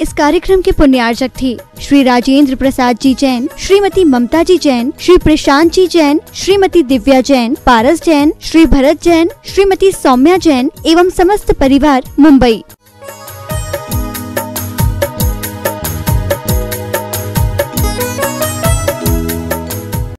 इस कार्यक्रम के पुण्यार्जक थे श्री राजेंद्र प्रसाद जी जैन श्रीमती ममता जी जैन श्री
प्रशांत जी जैन श्रीमती दिव्या जैन पारस जैन श्री भरत जैन श्रीमती सौम्या जैन एवं समस्त परिवार मुंबई